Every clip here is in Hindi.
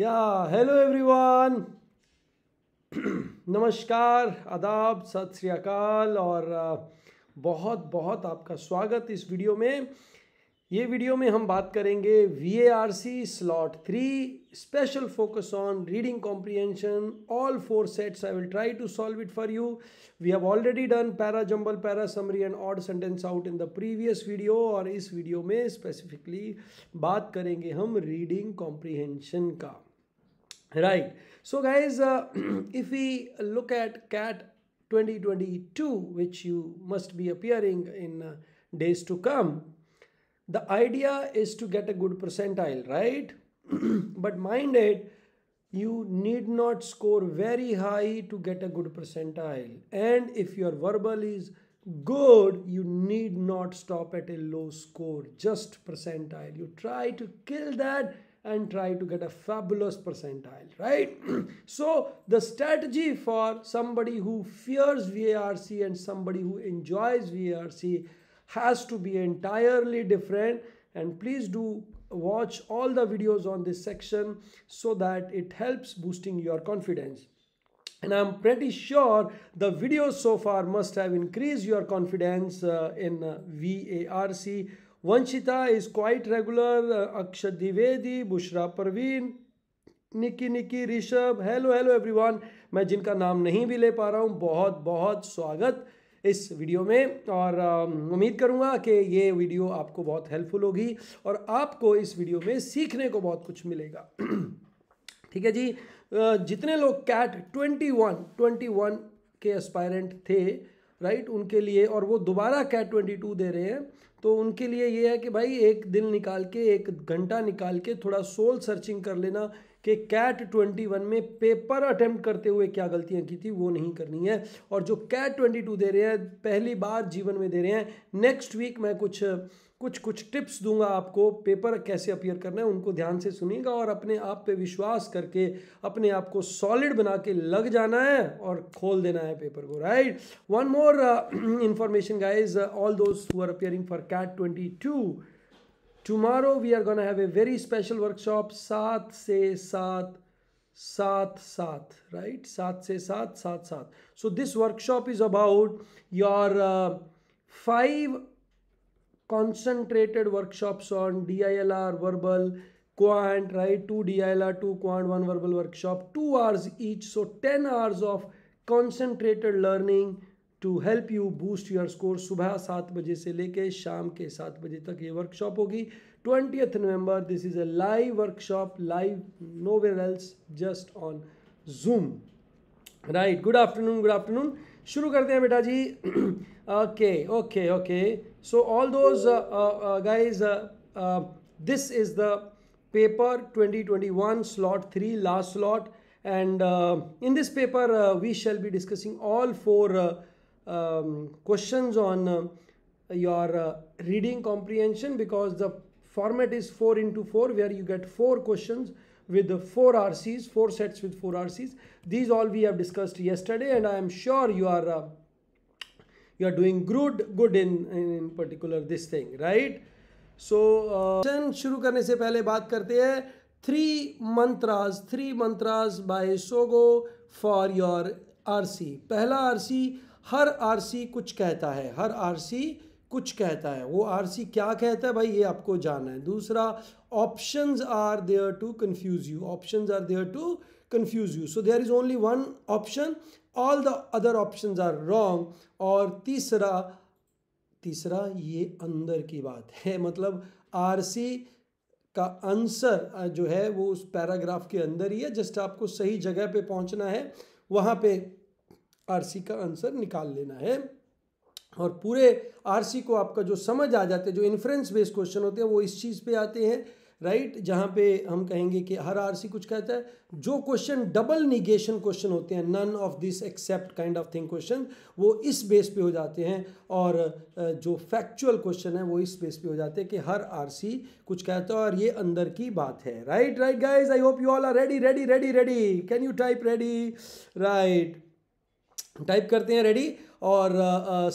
या हेलो एवरीवन नमस्कार आदाब सत श्री अकाल और बहुत बहुत आपका स्वागत इस वीडियो में ये वीडियो में हम बात करेंगे V A R C slot three special focus on reading comprehension all four sets I will try to solve it for you we have already done para jumble para summary and odd sentence out in the previous video और इस वीडियो में स्पेसिफिकली बात करेंगे हम रीडिंग कॉम्प्रीहेंशन का right so guys if you look at CAT twenty 2022 which you must be appearing in uh, days to come the idea is to get a good percentile right but mind it you need not score very high to get a good percentile and if your verbal is good you need not stop at a low score just percentile you try to kill that and try to get a fabulous percentile right so the strategy for somebody who fears vrc and somebody who enjoys vrc has to be entirely different and please do watch all the videos on this section so that it helps boosting your confidence and i'm pretty sure the videos so far must have increased your confidence uh, in uh, varc vanshita is quite regular uh, akshat divedi bushra parveen Nikki Nikki Rishabh hello hello everyone मैं जिनका नाम नहीं भी ले पा रहा हूँ बहुत बहुत स्वागत इस वीडियो में और उम्मीद करूँगा कि ये वीडियो आपको बहुत हेल्पफुल होगी और आपको इस वीडियो में सीखने को बहुत कुछ मिलेगा ठीक है जी जितने लोग CAT twenty one twenty one के एस्पायरेंट थे राइट उनके लिए और वो दोबारा कैट ट्वेंटी टू दे रहे हैं तो उनके लिए ये है कि भाई एक दिन निकाल के एक घंटा निकाल के थोड़ा सोल सर्चिंग कर लेना कि कैट ट्वेंटी वन में पेपर अटैम्प्ट करते हुए क्या गलतियाँ की थी वो नहीं करनी है और जो कैट ट्वेंटी टू दे रहे हैं पहली बार जीवन में दे रहे हैं नेक्स्ट वीक मैं कुछ कुछ कुछ टिप्स दूंगा आपको पेपर कैसे अपियर करना है उनको ध्यान से सुनिएगा और अपने आप पे विश्वास करके अपने आप को सॉलिड बना के लग जाना है और खोल देना है पेपर को right one more information guys all those who are appearing for CAT twenty two tomorrow we are going to have a very special workshop sat se sat sat sat right sat se sat sat so this workshop is about your uh, five concentrated workshops on dilr verbal quant right two dilr two quant one verbal workshop two hours each so 10 hours of concentrated learning to help you boost your score सुबह सात बजे से लेके शाम के सात बजे तक ये वर्कशॉप होगी twenty November this is a live workshop live nowhere else just on Zoom right good afternoon good afternoon शुरू करते हैं बेटा जी okay okay okay so all those guys this is the paper 2021 twenty one slot three last slot and in this paper we shall be discussing all four um, questions on uh, your uh, reading comprehension because the format is 4 into 4 where you get four questions with the four RCs, four sets with four RCs. These all we have discussed yesterday and I am sure you are uh, you are doing good good in, in particular this thing, right? So, uh, shuru karne se pehle baat karte hai. three mantras three mantras by sogo for your rc pehla rc हर आरसी कुछ कहता है हर आरसी कुछ कहता है वो आरसी क्या कहता है भाई ये आपको जानना है दूसरा options are there to confuse you options are there to confuse you so there is only one option all the other options are wrong और तीसरा तीसरा ये अंदर की बात है मतलब आरसी का आंसर जो है वो उस पैराग्राफ के अंदर ही है जस्ट आपको सही जगह पे पहुंचना है वहाँ पे आरसी का आंसर निकाल लेना है और पूरे आरसी को आपका जो समझ आ जाते हैं जो इन्फ्रेंस बेस्ड क्वेश्चन होते हैं वो इस चीज़ पे आते हैं राइट जहाँ पे हम कहेंगे कि हर आरसी कुछ कहता है जो क्वेश्चन डबल निगेशन क्वेश्चन होते हैं none of this except kind of thing question वो इस बेस पे हो जाते हैं और जो फैक्चुअल क्वेश्चन है वो इस बेस पे हो जाते हैं कि हर आरसी कुछ कहता है और ये अंदर की बात है right right guys I hope you all are ready ready ready ready can you type ready right type करते हैं रेडी और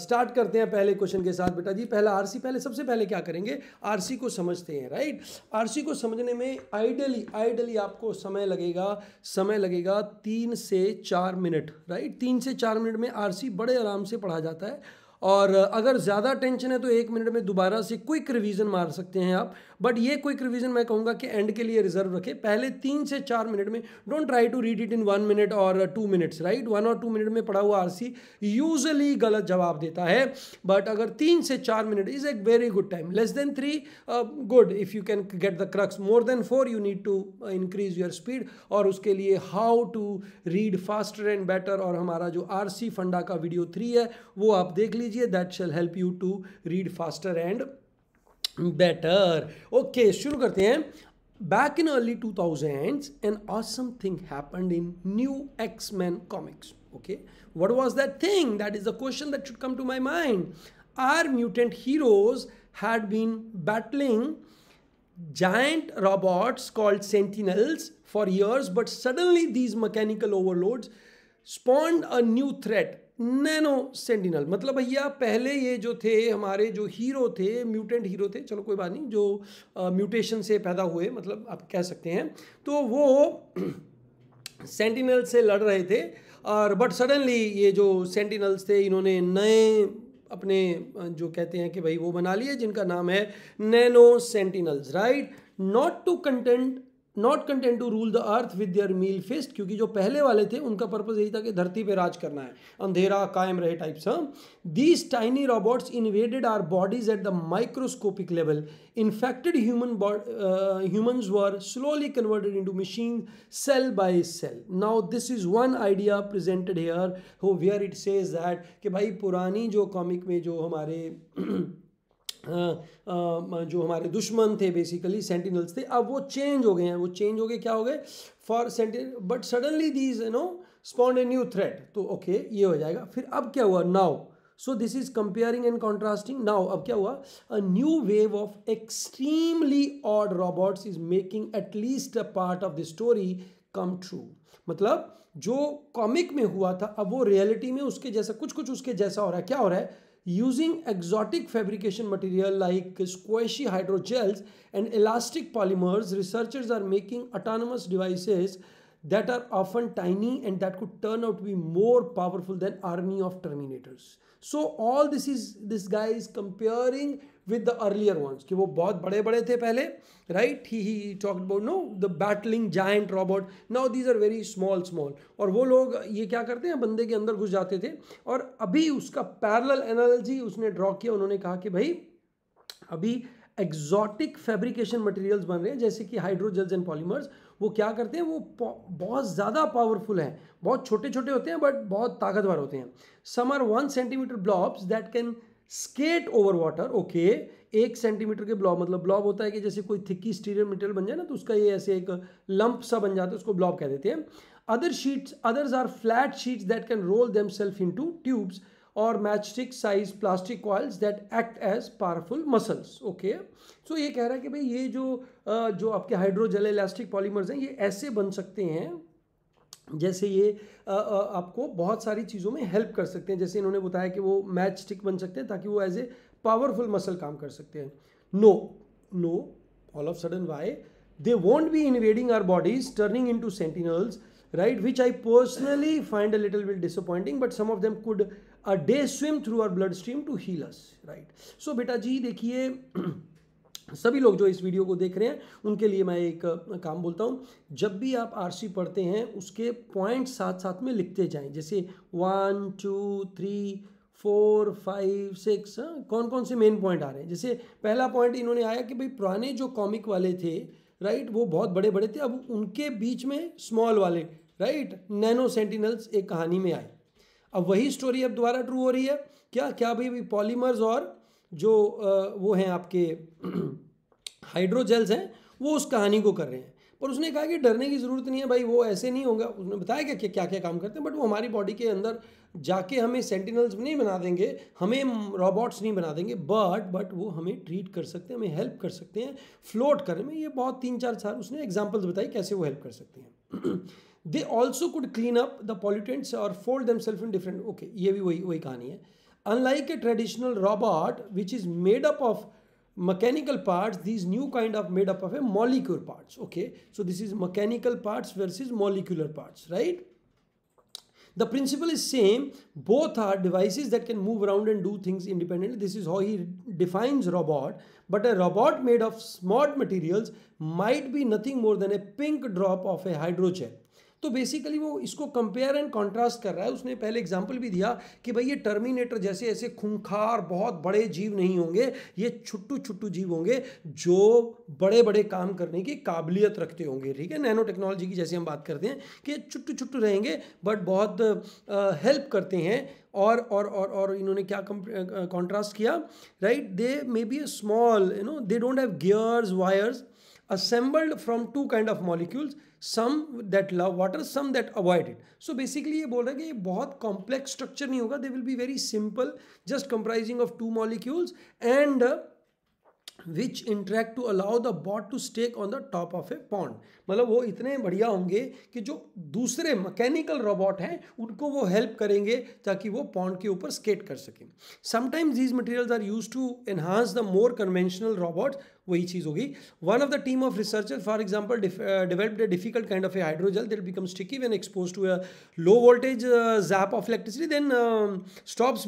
स्टार्ट करते हैं पहले क्वेश्चन के साथ बेटा जी पहला आरसी पहले सबसे पहले क्या करेंगे आरसी को समझते हैं राइट आरसी को समझने में आइडली आइडली आपको समय लगेगा समय लगेगा तीन से चार मिनट राइट तीन से चार मिनट में आरसी बड़े आराम से पढ़ा जाता है और अगर ज़्यादा टेंशन है तो एक मिनट में दोबारा से क्विक रिवीजन मार सकते हैं आप बट ये क्विक रिविजन मैं कहूँगा कि एंड के लिए रिजर्व रखें पहले तीन से चार मिनट में don't try to read it in one minute और टू मिनट्स राइट वन और टू मिनट में पढ़ा हुआ आरसी यूजली गलत जवाब देता है बट अगर तीन से चार minute is a very good time less than three good if you can get the crux more than four you need to increase your speed और उसके लिए how to read faster and better और हमारा जो आर फंडा का वीडियो थ्री है वो आप देख लीजिए that shall help you to read faster and Better. Okay, शुरू करते हैं back in early 2000s an awesome thing happened in new x-men comics okay what was that thing that is a question that should come to my mind our mutant heroes had been battling giant robots called sentinels for years but suddenly these mechanical overloads spawned a new threat nano sentinel मतलब भैया पहले ये जो थे हमारे जो हीरो थे म्यूटेंट हीरो थे चलो कोई बात नहीं जो म्यूटेशन से पैदा हुए मतलब आप कह सकते हैं तो वो सेंटिनल से लड़ रहे थे और बट सडनली ये जो सेंटिनल्स थे इन्होंने नए अपने जो कहते हैं कि भाई वो बना लिए जिनका नाम है nano sentinels right not to content not content to rule the earth with their mailed fist क्योंकि जो पहले वाले थे उनका पर्पज़ यही था कि धरती पे राज करना है अंधेरा कायम रहे टाइप सा these tiny robots invaded our bodies at the microscopic level infected human human were slowly converted into machine cell by cell now this is one idea presented here however it says that कि भाई पुरानी जो कॉमिक में जो हमारे जो हमारे दुश्मन थे बेसिकली सेंटिनल्स थे अब वो चेंज हो गए हैं वो चेंज हो गए क्या हो गए for sentinel but suddenly these you know spawned a new threat तो ओके okay, ये हो जाएगा फिर अब क्या हुआ now so this is comparing and contrasting now अब क्या हुआ a new wave of extremely odd robots is making at least a part of the story come true मतलब जो कॉमिक में हुआ था अब वो रियलिटी में उसके जैसा कुछ कुछ उसके जैसा हो रहा है क्या हो रहा है using exotic fabrication material like squishy hydrogels and elastic polymers, researchers are making autonomous devices that are often tiny and that could turn out to be more powerful than army of terminators. So all this is this guy is comparing with the earlier ones कि वो बहुत बड़े बड़े थे पहले right he he talk about no the battling giant robot now these are very small small और वो लोग ये क्या करते हैं बंदे के अंदर घुस जाते थे और अभी उसका पैरल एनालॉजी उसने ड्रॉ किया उन्होंने कहा कि भाई अभी एग्जॉटिक फैब्रिकेशन मटेरियल्स बन रहे हैं जैसे कि हाइड्रोजल्स एंड पॉलीमर्स वो क्या करते हैं वो बहुत ज़्यादा पावरफुल हैं बहुत छोटे छोटे होते हैं बट बहुत ताकतवर होते हैं some are one centimetre blobs that can skate over water okay एक सेंटीमीटर के ब्लॉब मतलब ब्लॉब होता है कि जैसे कोई थिक्की स्टीरियर मटेरियल बन जाए ना तो उसका ये ऐसे एक लंप सा बन जाता है उसको ब्लॉब कह देते हैं other sheets others are flat sheets that can roll themselves into tubes और matchstick size plastic coils that act as powerful muscles okay so ये कह रहा है कि भाई ये जो जो आपके हाइड्रोजेल इलास्टिक पॉलीमर्स हैं ये ऐसे बन सकते हैं जैसे ये आ, आ, आपको बहुत सारी चीज़ों में हेल्प कर सकते हैं जैसे इन्होंने बताया कि वो मैच स्टिक बन सकते हैं ताकि वो एज ए पावरफुल मसल काम कर सकते हैं no no all of sudden why they won't be invading our bodies turning into sentinels right which I personally find a little will disappointing but some of them could a day swim through our blood stream to heal us right so बेटा जी देखिए सभी लोग जो इस वीडियो को देख रहे हैं उनके लिए मैं एक काम बोलता हूँ जब भी आप आरसी पढ़ते हैं उसके पॉइंट साथ साथ में लिखते जाएं जैसे one two three four five six हाँ, कौन कौन से मेन पॉइंट आ रहे हैं जैसे पहला पॉइंट इन्होंने आया कि भाई पुराने जो कॉमिक वाले थे राइट वो बहुत बड़े बड़े थे अब उनके बीच में स्मॉल वाले राइट नैनो सेंटिनल्स एक कहानी में आए अब वही स्टोरी अब दोबारा ट्रू हो रही है क्या क्या भाई पॉलीमर्स और जो वो हैं आपके हाइड्रोजेल्स हैं वो उस कहानी को कर रहे हैं पर उसने कहा कि डरने की ज़रूरत नहीं है भाई वो ऐसे नहीं होगा उसने बताया कि क्या, क्या क्या काम करते हैं बट वो हमारी बॉडी के अंदर जाके हमें सेंटिनल्स नहीं बना देंगे हमें रोबोट्स नहीं बना देंगे बट बट वो हमें ट्रीट कर सकते हैं हमें हेल्प कर सकते हैं फ्लोट करने में ये बहुत तीन चार साल उसने एग्जाम्पल्स बताई कैसे वो हेल्प कर सकते हैं they also could clean up the pollutants और fold themselves in different okay ये भी वही वही कहानी है Unlike a traditional robot, which is made up of mechanical parts, these new kind of made up of a molecular parts. Okay, so this is mechanical parts versus molecular parts, right? The principle is same. Both are devices that can move around and do things independently. This is how he defines robot. But a robot made of smart materials might be nothing more than a pink drop of a hydrogen. तो बेसिकली वो इसको कंपेयर एंड कॉन्ट्रास्ट कर रहा है उसने पहले एग्जाम्पल भी दिया कि भाई ये टर्मिनेटर जैसे ऐसे खूंखार बहुत बड़े जीव नहीं होंगे ये छुट्टू छुट्टू जीव होंगे जो बड़े बड़े काम करने की काबिलियत रखते होंगे ठीक है नैनो टेक्नोलॉजी की जैसे हम बात करते हैं कि छुट्टू छुट्टू रहेंगे बट बहुत हेल्प करते हैं और और और और इन्होंने क्या कॉन्ट्रास्ट किया right they may be a small you know they don't have gears wires assembled from two kind of molecules some that love water some that avoid it so basically ye bol raha hai ki ye bahut complex structure nahi hoga they will be very simple just comprising of two molecules and uh, which interact to allow the bot to stack on the top of a pond मतलब वो इतने बढ़िया होंगे कि जो दूसरे मैकेनिकल रोबोट हैं उनको वो हेल्प करेंगे ताकि वो पॉन्ड के ऊपर स्केट कर सकें sometimes these materials are used to enhance the more conventional robots वही चीज़ होगी one of the team of researcher for example developed a difficult kind of a hydrogel that'll become sticky when exposed to a low voltage uh, zap of electricity then uh, stops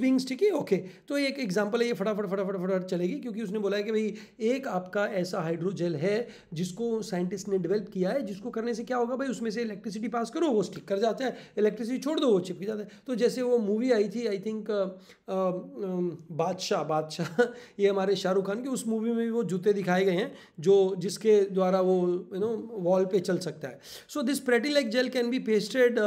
तो एक एग्जाम्पल है ये फटाफट फटाफट फटाफट चलेगी क्योंकि उसने बोला है कि भाई एक आपका ऐसा हाइड्रोजेल है जिसको साइंटिस्ट ने डेवलप किया है जिसको करने से क्या होगा भाई उसमें से इलेक्ट्रिसिटी पास करो वो स्टिक कर जाता है इलेक्ट्रिसिटी छोड़ दो वो चिपक जाता है तो जैसे वो मूवी आई थी I think uh, um, um, बादशाह बादशाह ये हमारे शाहरुख खान की उस मूवी में भी वो जूते दिखा दिखाए गए हैं जो जिसके द्वारा वो यू नो वॉल पे चल सकता है so this pretty like gel can be pasted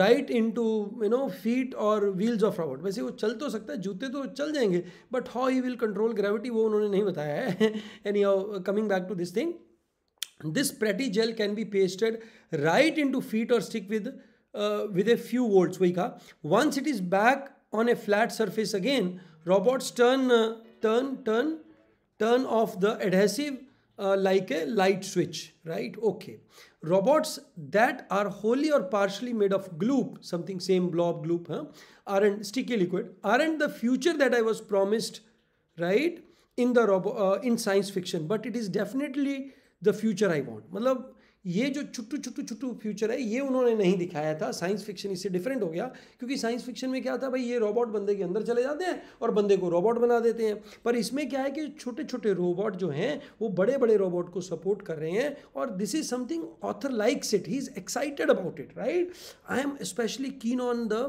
right into you know feet or wheels of robot वैसे वो चल तो सकता है जूते तो चल जाएंगे but how he will control gravity वो उन्होंने नहीं बताया है anyhow coming back to this thing this pretty gel can be pasted right into feet और stick with with a few volts वही कहा once it is back on a flat surface again robots turn turn turn turn off the adhesive uh, like a light switch, right? Okay. Robots that are wholly or partially made of glue, something same blob glue, huh? aren't sticky liquid, aren't the future that I was promised, right? In the uh, in science fiction, but it is definitely the future I want. मतलब ये जो छुट्टू छुट्टू छुट्टू फ्यूचर है ये उन्होंने नहीं दिखाया था साइंस फिक्शन इससे डिफरेंट हो गया क्योंकि साइंस फिक्शन में क्या था भाई ये रोबोट बंदे के अंदर चले जाते हैं और बंदे को रोबोट बना देते हैं पर इसमें क्या है कि छोटे छोटे रोबोट जो हैं वो बड़े बड़े रोबोट को सपोर्ट कर रहे हैं और this is something author likes it he is excited about it right I am specially keen on the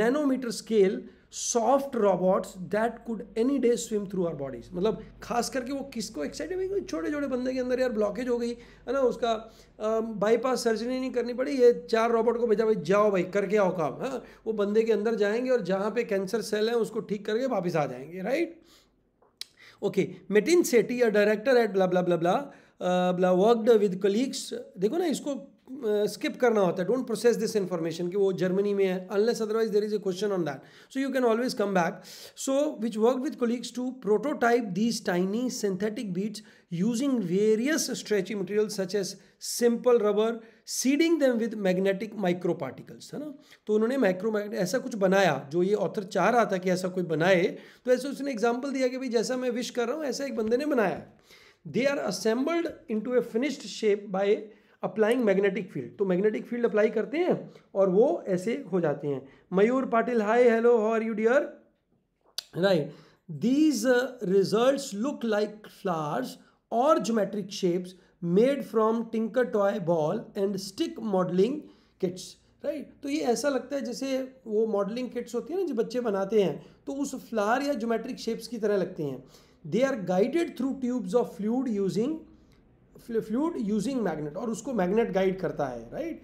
nanometre scale soft robots that could any day swim through our bodies मतलब खास करके वो किसको एक्साइटेड हुई छोटे छोटे बंदे के अंदर यार ब्लॉकेज हो गई है ना उसका बाईपास सर्जरी नहीं करनी पड़ी ये चार रॉबोट को भेजा भाई जाओ भाई करके आओ काम हाँ वो बंदे के अंदर जाएंगे और जहाँ पे कैंसर सेल है उसको ठीक करके वापस आ जाएंगे right okay Metin Sitti a director at blah blah blah blah blah worked with colleagues देखो ना इसको स्किप करना होता है डोंट प्रोसेस दिस इन्फॉर्मेशन कि वो जर्मनी में है unless otherwise there is a question on that so you can always come back so which work with colleagues to prototype these tiny synthetic beats using various stretching material such as simple rubber seeding them with magnetic micro particles है ना तो उन्होंने माइक्रो ऐसा कुछ बनाया जो ये ऑथर चाह रहा था कि ऐसा कोई बनाए तो ऐसे उसने एग्जाम्पल दिया कि भाई जैसा मैं विश कर रहा हूँ ऐसा एक बंदे ने बनाया they are assembled into a finished shape by applying magnetic field तो मैग्नेटिक फील्ड अप्लाई करते हैं और वो ऐसे हो जाते हैं Mayur Patil hi hello how are you dear right these result look like flowers और geometric shapes made from tinker toy ball and stick modelling kits right तो ये ऐसा लगता है जैसे वो मॉडलिंग किट्स होती है ना जो बच्चे बनाते हैं तो उस फ्लावर या जोमेट्रिक शेप्स की तरह लगते हैं they are guided through tubes of fluid using fluid using magnet और उसको मैग्नेट गाइड करता है right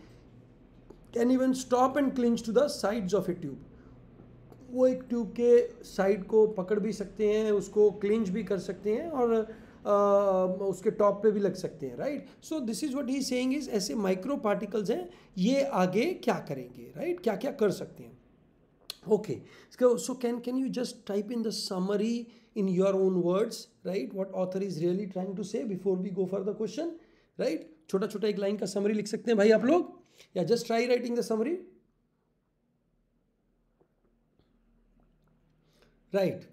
can even stop and clinch to the sides of a tube वो एक ट्यूब के साइड को पकड़ भी सकते हैं उसको क्लिंच भी कर सकते हैं और आ, उसके टॉप पे भी लग सकते हैं right so this is what he saying is ऐसे माइक्रो पार्टिकल्स हैं ये आगे क्या करेंगे राइट क्या क्या कर सकते हैं okay so can can you just type in the summary in your own words right what author is really trying to say before we go for the question right छोटा छोटा एक लाइन का समरी लिख सकते हैं भाई आप लोग या just try writing the summary right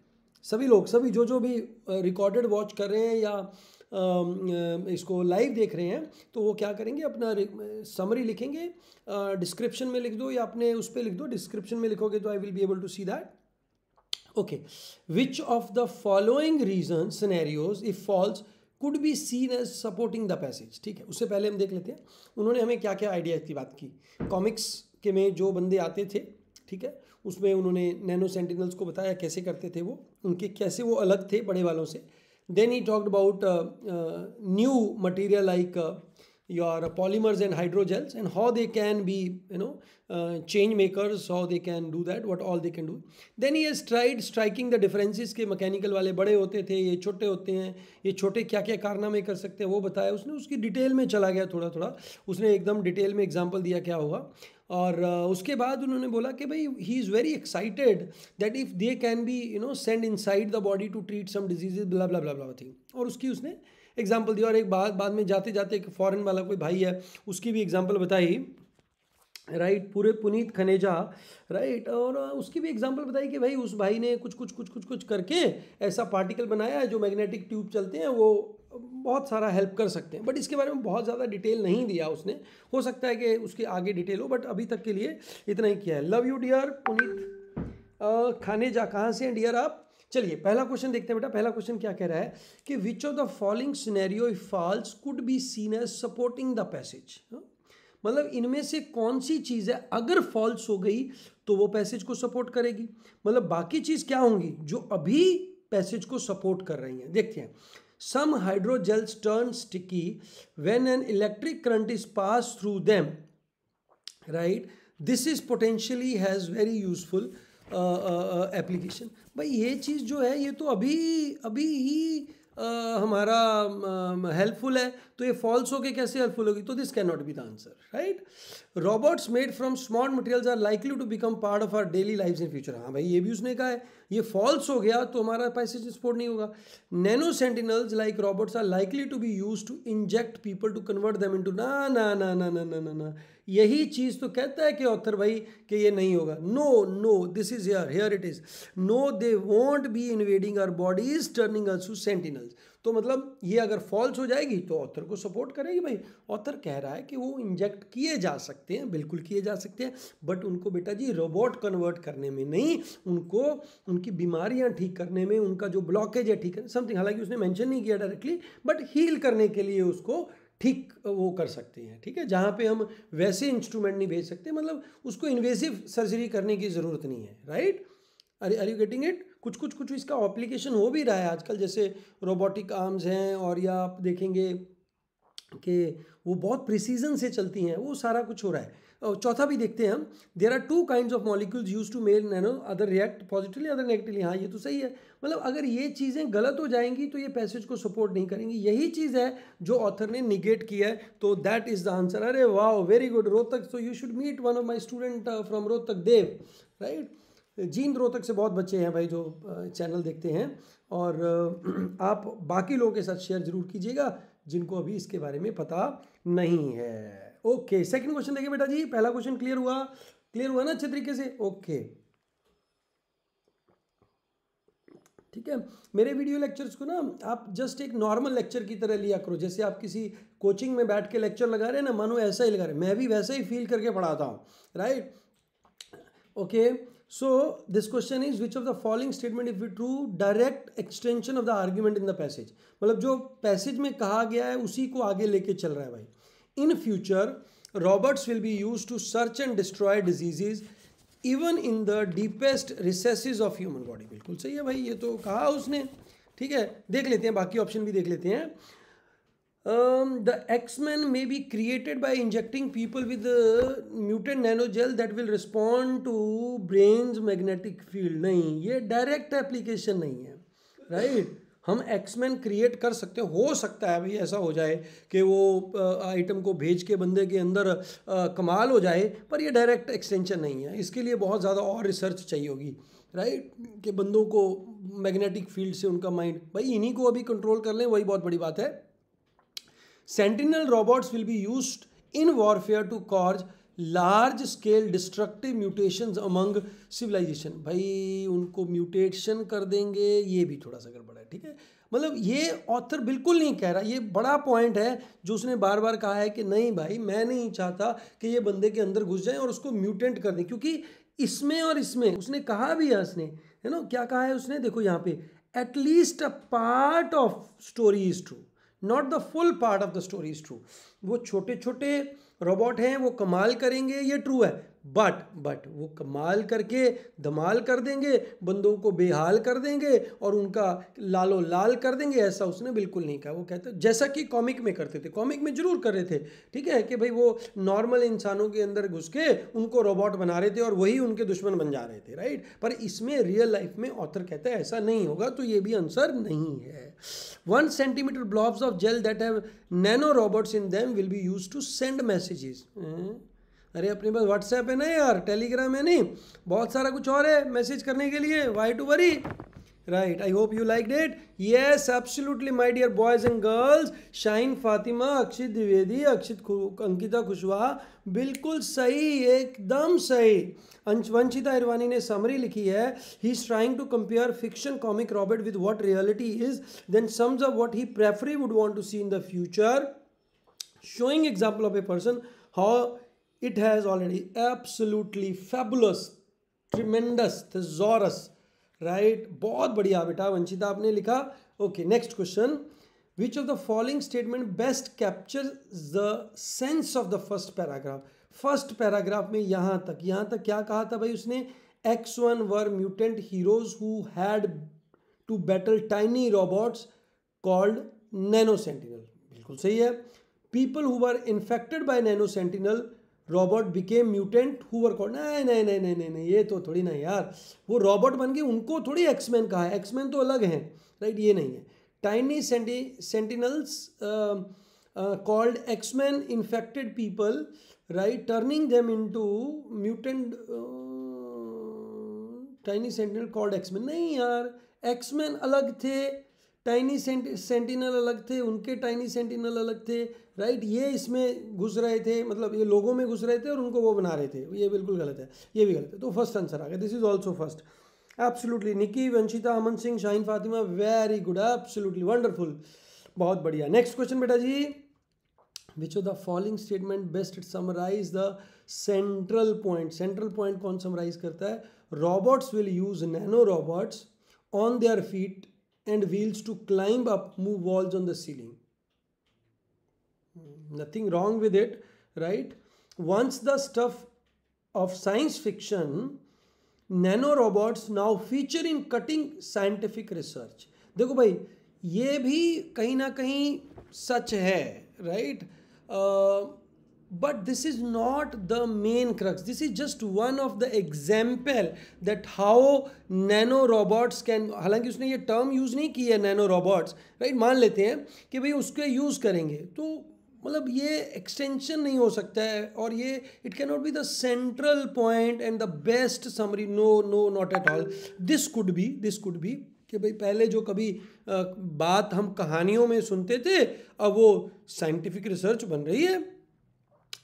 सभी लोग सभी जो जो भी रिकॉर्डेड uh, वॉच कर रहे हैं या um, uh, इसको लाइव देख रहे हैं तो वो क्या करेंगे अपना समरी uh, लिखेंगे डिस्क्रिप्शन uh, में लिख दो या अपने उस पर लिख दो डिस्क्रिप्शन में लिखोगे तो I will be able to see that Okay, which of the following reason scenarios, if false, could be seen as supporting the passage ठीक है उससे पहले हम देख लेते हैं उन्होंने हमें क्या क्या आइडियाज की बात की कॉमिक्स के में जो बंदे आते थे ठीक है उसमें उन्होंने नैनो सेंटिनल्स को बताया कैसे करते थे वो उनके कैसे वो अलग थे बड़े वालों से then he talked about new material like your polymers and hydrogels and how they can be you know uh, change makers how they can do that what all they can do then he has tried striking the differences के मैकेनिकल वाले बड़े होते थे ये छोटे होते हैं ये छोटे क्या क्या कारनामे कर सकते हैं वो बताया उसने उसकी detail में चला गया थोड़ा थोड़ा उसने एकदम detail में example दिया क्या होगा और उसके बाद उन्होंने बोला कि भाई he is very excited that if they can be you know send inside the body to treat some diseases blah blah blah blah thing और उसकी उसने एग्जाम्पल दिया और एक बाद बाद में जाते जाते एक फॉरेन वाला कोई भाई है उसकी भी एग्जाम्पल बताई राइट पूरे पुनीत खनेजा राइट और उसकी भी एग्जांपल बताई कि भाई उस भाई ने कुछ कुछ कुछ कुछ कुछ करके ऐसा पार्टिकल बनाया है जो मैग्नेटिक ट्यूब चलते हैं वो बहुत सारा हेल्प कर सकते हैं बट इसके बारे में बहुत ज़्यादा डिटेल नहीं दिया उसने हो सकता है कि उसके आगे डिटेल हो बट अभी तक के लिए इतना ही किया है लव यू डियर पुनीत खाने जा कहाँ से हैं डियर आप चलिए पहला क्वेश्चन देखते हैं बेटा पहला क्वेश्चन क्या कह रहा है कि which of the following scenario if false could be seen as supporting the passage मतलब इनमें से कौन सी चीज़ है अगर फॉल्स हो गई तो वो पैसेज को सपोर्ट करेगी मतलब बाकी चीज़ क्या होंगी जो अभी पैसेज को सपोर्ट कर रही हैं देखते हैं some hydrogels turn sticky when an electric current is pass through them right this is potentially has very useful application भाई ये चीज़ जो है ये तो अभी अभी ही आ, हमारा हेल्पफुल है तो ये फॉल्स होके कैसे हेल्पफुल होगी तो this can not be the answer right robots made from small materials are likely to become part of our daily life in future हाँ भाई ये भी उसने कहा है ये फॉल्स हो गया तो हमारा पैसे स्पोर्ट नहीं होगा nano sentinels like robots are likely to be used to inject people to convert them into ना ना ना ना ना ना ना ना यही चीज़ तो कहता है कि ऑथर भाई कि ये नहीं होगा no no this is here here it is no they won't be invading our bodies turning us sentinels तो मतलब ये अगर फॉल्स हो जाएगी तो ऑथर को सपोर्ट करेगी भाई ऑथर कह रहा है कि वो इंजेक्ट किए जा सकते हैं बिल्कुल किए जा सकते हैं बट उनको बेटा जी रोबोट कन्वर्ट करने में नहीं उनको उनकी बीमारियां ठीक करने में उनका जो ब्लॉकेज है ठीक है समथिंग हालांकि उसने मेंशन नहीं किया डायरेक्टली बट हील करने के लिए उसको ठीक वो कर सकते हैं ठीक है जहाँ पे हम वैसे इंस्ट्रूमेंट नहीं भेज सकते मतलब उसको इन्वेसिव सर्जरी करने की ज़रूरत नहीं है राइट अरे आर यू गेटिंग इट कुछ कुछ कुछ इसका ऑप्लीकेशन हो भी रहा है आजकल जैसे रोबोटिक आर्म्स हैं और या आप देखेंगे कि वो बहुत प्रिसीजन से चलती हैं वो सारा कुछ हो रहा है Oh, चौथा भी देखते हैं हम there are two kind of molecules used to make nano other react positively other negatively हाँ ये तो सही है मतलब अगर ये चीज़ें गलत हो जाएंगी तो ये पैसेज को सपोर्ट नहीं करेंगी यही चीज़ है जो ऑथर ने निगेट किया है तो दैट इज़ द आंसर अरे वाह very good Rohtak so you should meet one of my student from Rohtak Dev right Jind Rohtak से बहुत बच्चे हैं भाई जो चैनल uh, देखते हैं और uh, आप बाकी लोगों के साथ शेयर ज़रूर कीजिएगा जिनको अभी इसके बारे में पता नहीं है ओके सेकंड क्वेश्चन देखिए बेटा जी पहला क्वेश्चन क्लियर हुआ क्लियर हुआ ना अच्छे तरीके से ओके ठीक है मेरे वीडियो लेक्चर्स को ना आप जस्ट एक नॉर्मल लेक्चर की तरह लिया करो जैसे आप किसी कोचिंग में बैठ के लेक्चर लगा रहे हैं ना मानो ऐसा ही लगा रहे मैं भी वैसा ही फील करके पढ़ाता हूँ right okay so this question is which of the following statement if you true direct extension of the argument in the passage मतलब जो पैसेज में कहा गया है उसी को आगे लेके चल रहा है भाई in future robots will be used to search and destroy diseases even in the deepest recesses of human body बिल्कुल सही है भाई ये तो कहा उसने ठीक है देख लेते हैं बाकी ऑप्शन भी देख लेते हैं the X Men may be created by injecting people with muted nanogel that will respond to brain magnetic field नहीं ये डायरेक्ट एप्लीकेशन नहीं है राइट right? हम एक्समैन क्रिएट कर सकते हो सकता है भाई ऐसा हो जाए कि वो आइटम को भेज के बंदे के अंदर आ, कमाल हो जाए पर ये डायरेक्ट एक्सटेंशन नहीं है इसके लिए बहुत ज़्यादा और रिसर्च चाहिए होगी राइट के बंदों को मैग्नेटिक फील्ड से उनका माइंड भाई इन्हीं को अभी कंट्रोल कर लें वही बहुत बड़ी बात है sentinel robots will be used in warfare to cause large scale destructive mutation among civilisation भाई उनको म्यूटेशन कर देंगे ये भी थोड़ा सा गड़बड़ है ठीक है मतलब ये ऑथर बिल्कुल नहीं कह रहा ये बड़ा पॉइंट है जो उसने बार बार कहा है कि नहीं भाई मैं नहीं चाहता कि ये बंदे के अंदर घुस जाए और उसको म्यूटेंट कर दें क्योंकि इसमें और इसमें उसने कहा भी है उसने है ना क्या कहा है उसने देखो यहाँ पे at least a part of story is true not the full part of the story is true वो छोटे छोटे रोबोट हैं वो कमाल करेंगे ये ट्रू है बट बट वो कमाल करके धमाल कर देंगे बंदों को बेहाल कर देंगे और उनका लालो लाल कर देंगे ऐसा उसने बिल्कुल नहीं कहा वो कहते जैसा कि कॉमिक में करते थे कॉमिक में जरूर कर रहे थे ठीक है कि भाई वो नॉर्मल इंसानों के अंदर घुस के उनको रोबोट बना रहे थे और वही उनके दुश्मन बन जा रहे थे राइट पर इसमें रियल लाइफ में ऑथर कहता है ऐसा नहीं होगा तो ये भी आंसर नहीं है one centimetre blobs of gel that have nano robots in them will be used to send messages अरे अपने पास व्हाट्सएप है ना यार टेलीग्राम है नहीं बहुत सारा कुछ और है मैसेज करने के लिए why to worry right I hope you like that yes absolutely my dear boys and girls Shaheen Fatima Akshit Dwivedi Akshit Ankita Kushwaha बिल्कुल सही एकदम सही वंशिता इरवानी ने समरी लिखी है he is trying to compare fiction comic robot with what reality is then sums up what he preferably would want to see in the future showing example of a person how it has already absolutely fabulous tremendous thesaurus right bahut badhiya beta vanchita aapne likha okay next question which of the following statement best captures the sense of the first paragraph first paragraph mein yahan tak yahan tak kya kaha tha bhai usne x1 were mutant heroes who had to battle tiny robots called nano sentinel bilkul sahi hai people who were infected by nano sentinel robot became mutant who were called नहीं नहीं नहीं नहीं नहीं ये तो थोड़ी ना यार वो रॉबर्ट बन गए उनको थोड़ी एक्समैन कहा है एक्समैन तो अलग हैं राइट ये नहीं है टाइनी सेंटी sentinels called X Men infected people right turning them to mutant tiny sentinel called X Men नहीं यार एक्समैन अलग थे टाइनी सेंटिनल अलग थे उनके टाइनी सेंटिनल अलग थे राइट ये इसमें घुस रहे थे मतलब ये लोगों में घुस रहे थे और उनको वो बना रहे थे ये बिल्कुल गलत है ये भी गलत है तो फर्स्ट आंसर आ गया this is also first absolutely Nikki Vanshita Aman Singh Shaheen Fatima very good absolutely wonderful बहुत बढ़िया नेक्स्ट क्वेश्चन बेटा जी which of the following statement best summarise the central point central point कौन समराइज करता है robots will use nano robots on their feet and wheels to climb up, move walls on the ceiling. Hmm, nothing wrong with it, right? Once the stuff of science fiction, nanorobots now feature in cutting scientific research. देखो भाई ये भी कहीं ना कहीं सच है right right? uh, but this is not the main crux this is just one of the example that how nano robots can हालांकि उसने ये टर्म यूज़ नहीं की है नैनो रोबोट्स राइट मान लेते हैं कि भाई उसके यूज़ करेंगे तो मतलब ये एक्सटेंशन नहीं हो सकता है और ये it can not be the central point and the best summary no no not at all this could be this could be कि भाई पहले जो कभी बात हम कहानियों में सुनते थे अब वो साइंटिफिक रिसर्च बन रही है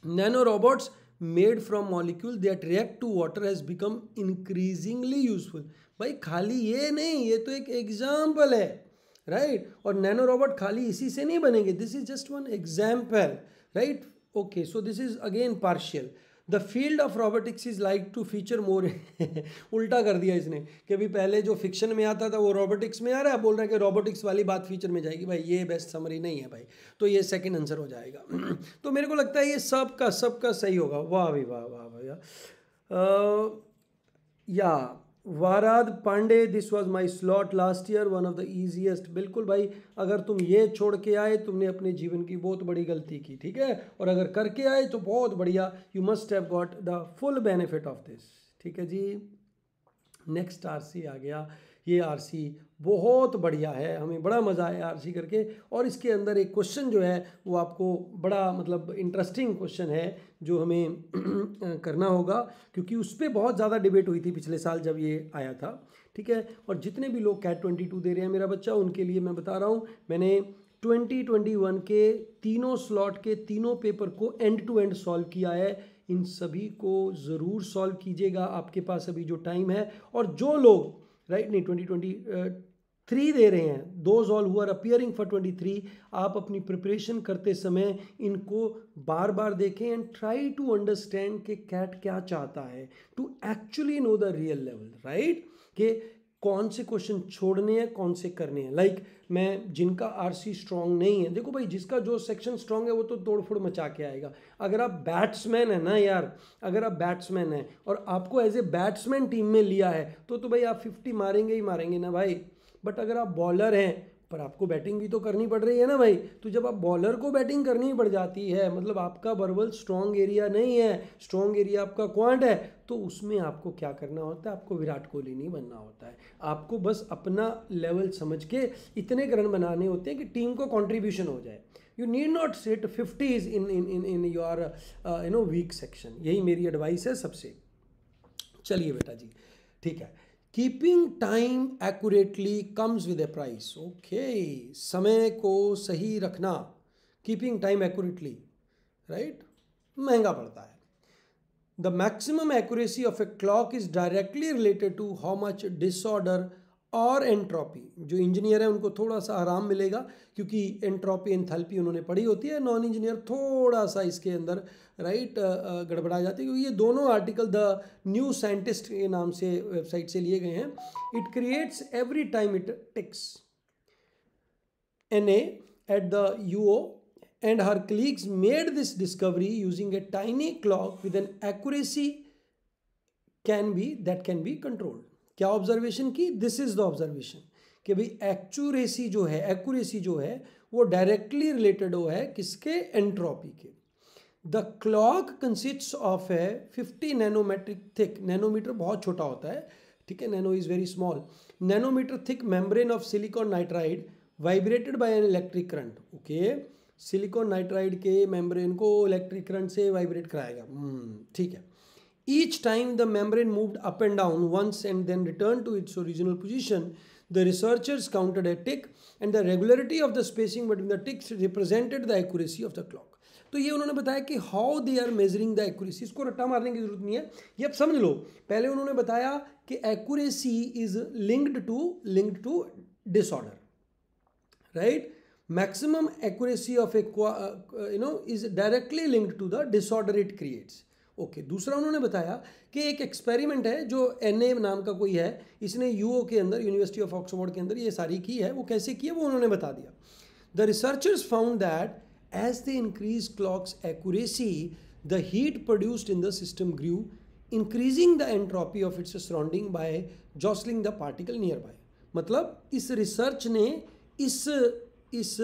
nano robots made from molecule that react to water has become increasingly useful भाई खाली ये नहीं ये तो एक एग्जाम्पल है राइट right? और नैनो रोबोट खाली इसी से नहीं बनेंगे this is just one example right okay so this is again partial the field of robotics is like to feature more उल्टा कर दिया इसने कि अभी पहले जो फिक्शन में आता था वो रोबोटिक्स में आ रहा है बोल रहा है कि रोबोटिक्स वाली बात फीचर में जाएगी भाई ये बेस्ट समरी नहीं है भाई तो ये सेकेंड आंसर हो जाएगा तो मेरे को लगता है ये सब का सब का सही होगा वाह भाई वाह वाह भैया या Varad Pandey this was my slot last year one of the easiest बिल्कुल भाई अगर तुम ये छोड़ के आए तुमने अपने जीवन की बहुत बड़ी गलती की ठीक है और अगर करके आए तो बहुत बढ़िया you must have got the full benefit of this ठीक है जी नेक्स्ट सी आ गया ये आरसी बहुत बढ़िया है हमें बड़ा मज़ा आया आरसी करके और इसके अंदर एक क्वेश्चन जो है वो आपको बड़ा मतलब इंटरेस्टिंग क्वेश्चन है जो हमें करना होगा क्योंकि उस पर बहुत ज़्यादा डिबेट हुई थी पिछले साल जब ये आया था ठीक है और जितने भी लोग कैट ट्वेंटी टू दे रहे हैं मेरा बच्चा उनके लिए मैं बता रहा हूँ मैंने 2021 के तीनों स्लॉट के तीनों पेपर को एंड टू एंड सॉल्व किया है इन सभी को ज़रूर सॉल्व कीजिएगा आपके पास अभी जो टाइम है और जो लोग राइट नहीं ट्वेंटी ट्वेंटी थ्री दे रहे हैं दोज ऑल हुआ अपियरिंग फॉर ट्वेंटी थ्री आप अपनी प्रिपरेशन करते समय इनको बार बार देखें एंड ट्राई टू अंडरस्टैंड कि कैट क्या चाहता है to actually know the real level right कि कौन से क्वेश्चन छोड़ने हैं कौन से करने हैं लाइक like, मैं जिनका आर सी स्ट्रांग नहीं है देखो भाई जिसका जो सेक्शन स्ट्रांग है वो तो तोड़फोड़ मचा के आएगा अगर आप बैट्समैन है ना यार अगर आप बैट्समैन हैं और आपको एज ए बैट्समैन टीम में लिया है तो तो भाई आप फिफ्टी मारेंगे ही मारेंगे ना भाई बट अगर आप बॉलर हैं पर आपको बैटिंग भी तो करनी पड़ रही है ना भाई तो जब आप बॉलर को बैटिंग करनी पड़ जाती है मतलब आपका बर्बल स्ट्रॉन्ग एरिया नहीं है स्ट्रॉन्ग एरिया आपका क्वांट है तो उसमें आपको क्या करना होता है आपको विराट कोहली नहीं बनना होता है आपको बस अपना लेवल समझ के इतने रन बनाने होते हैं कि टीम को कॉन्ट्रीब्यूशन हो जाए you need not set fifties in in in in your you know week section यही मेरी एडवाइस है सबसे चलिए बेटा जी ठीक है keeping time accurately comes with a price okay समय को सही रखना कीपिंग टाइम एक्यूरेटली राइट महंगा पड़ता है the maximum accuracy of a clock is directly related to how much disorder और एंट्रोपी जो इंजीनियर है उनको थोड़ा सा आराम मिलेगा क्योंकि एंट्रोपी एंथैल्पी उन्होंने पढ़ी होती है नॉन इंजीनियर थोड़ा सा इसके अंदर राइट गड़बड़ा जाती है क्योंकि ये दोनों आर्टिकल द न्यू साइंटिस्ट के नाम से वेबसाइट से लिए गए हैं it creates every time it ticks an at the U O her colleagues made this discovery using a tiny clock with an accuracy can be that can be controlled क्या ऑब्जर्वेशन की दिस इज द ऑब्जर्वेशन कि भाई एक्चुरेसी जो है एक्यूरेसी जो है वो डायरेक्टली रिलेटेड हो है किसके एंट्रोपी के द क्लॉक कंसिस्ट ऑफ है 50 नैनोमेट्रिक थिक नैनोमीटर बहुत छोटा होता है ठीक है nano is very small nanometer thick membrane of silicon nitride vibrated by an electric current okay silicon nitride के मेम्ब्रेन को इलेक्ट्रिक करंट से वाइब्रेट कराएगा hmm, ठीक है Each time the membrane moved up and down once and then returned to its original position, the researchers counted a tick and the regularity of the spacing between the ticks represented the accuracy of the clock. तो ये उन्होंने बताया कि how they are measuring the accuracy. इसको रट्टा मारने की जरूरत नहीं है ये अब समझ लो पहले उन्होंने बताया कि linked to linked to disorder. Right? Maximum accuracy of a uh, you know is directly linked to the disorder it creates. Okay दूसरा उन्होंने बताया कि एक एक्सपेरिमेंट है जो एन नाम का कोई है इसने यू के अंदर यूनिवर्सिटी ऑफ ऑक्सफोर्ड के अंदर ये सारी की है वो कैसे की है वो उन्होंने बता दिया the researchers found that as they increase clocks accuracy the heat produced in the system grew increasing the entropy of its surrounding by jostling the particle nearby मतलब इस रिसर्च ने इस इस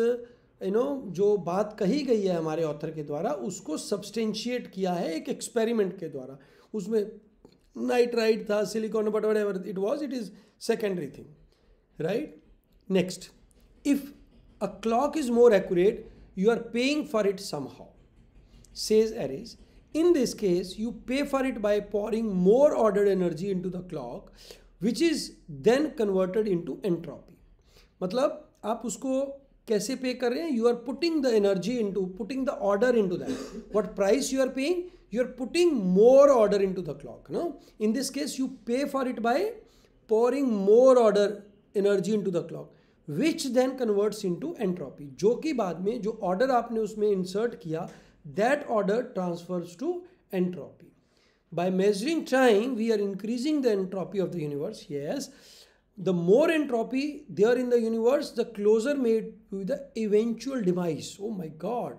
यू नो जो बात कही गई है हमारे ऑथर के द्वारा उसको सब्सटेंशिएट किया है एक एक्सपेरिमेंट के द्वारा उसमें नाइट्राइड था silicon but whatever it was it is secondary thing right next if a clock is more accurate you are paying for it somehow says in this case you pay for it by pouring more ordered energy into the clock which is then converted into entropy मतलब आप उसको कैसे पे कर रहे हैं you are putting the energy into putting the order into that what price you are paying you are putting more order into the clock no in this case you pay for it by pouring more order energy into the clock which then converts into entropy जो कि बाद में जो ऑर्डर आपने उसमें इंसर्ट किया that order transfers to entropy by measuring time we are increasing the entropy of the universe yes the more entropy there in the universe, the closer made to the eventual demise. Oh my God.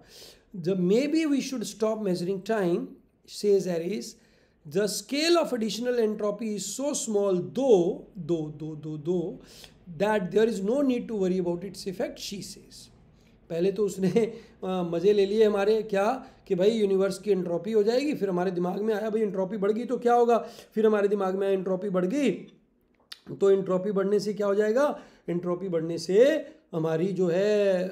The maybe we should stop measuring time, says Aries. The scale of additional entropy is so small, though, though, though, though, though, that there is no need to worry about its effect, she says. पहले तो उसने मज़े ले लिए हमारे क्या कि भाई यूनिवर्स की एंट्रॉपी हो जाएगी फिर हमारे दिमाग में आया भाई एंट्रॉपी बढ़ गई तो क्या होगा फिर हमारे दिमाग में आया एंट्रॉपी बढ़ गई तो इंट्रॉपी बढ़ने से क्या हो जाएगा इंट्रॉपी बढ़ने से हमारी जो है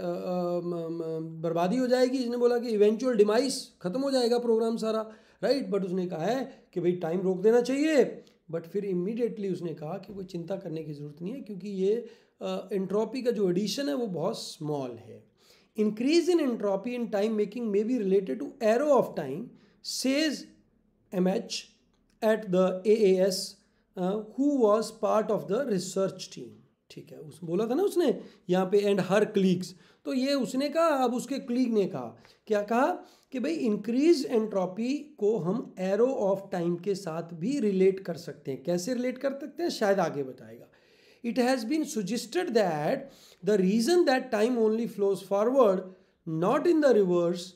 बर्बादी हो जाएगी इसने बोला कि इवेंचुअल डिमाइस ख़त्म हो जाएगा प्रोग्राम सारा राइट बट उसने कहा है कि भाई टाइम रोक देना चाहिए बट फिर इमीडिएटली उसने कहा कि कोई चिंता करने की ज़रूरत नहीं है क्योंकि ये इंट्रॉपी का जो एडिशन है वो बहुत स्मॉल है increase in entropy in time making may be related to arrow of time says M H at the A S who was part of the research team ठीक है उस बोला था ना उसने यहाँ पे एंड हर क्लीग्स तो ये उसने कहा अब उसके क्लीग ने कहा क्या कहा कि भाई इंक्रीज एंट्रॉपी को हम एरो ऑफ टाइम के साथ भी रिलेट कर सकते हैं कैसे रिलेट कर सकते हैं शायद आगे बताएगा it has been suggested that the reason that time only flows forward not in the reverse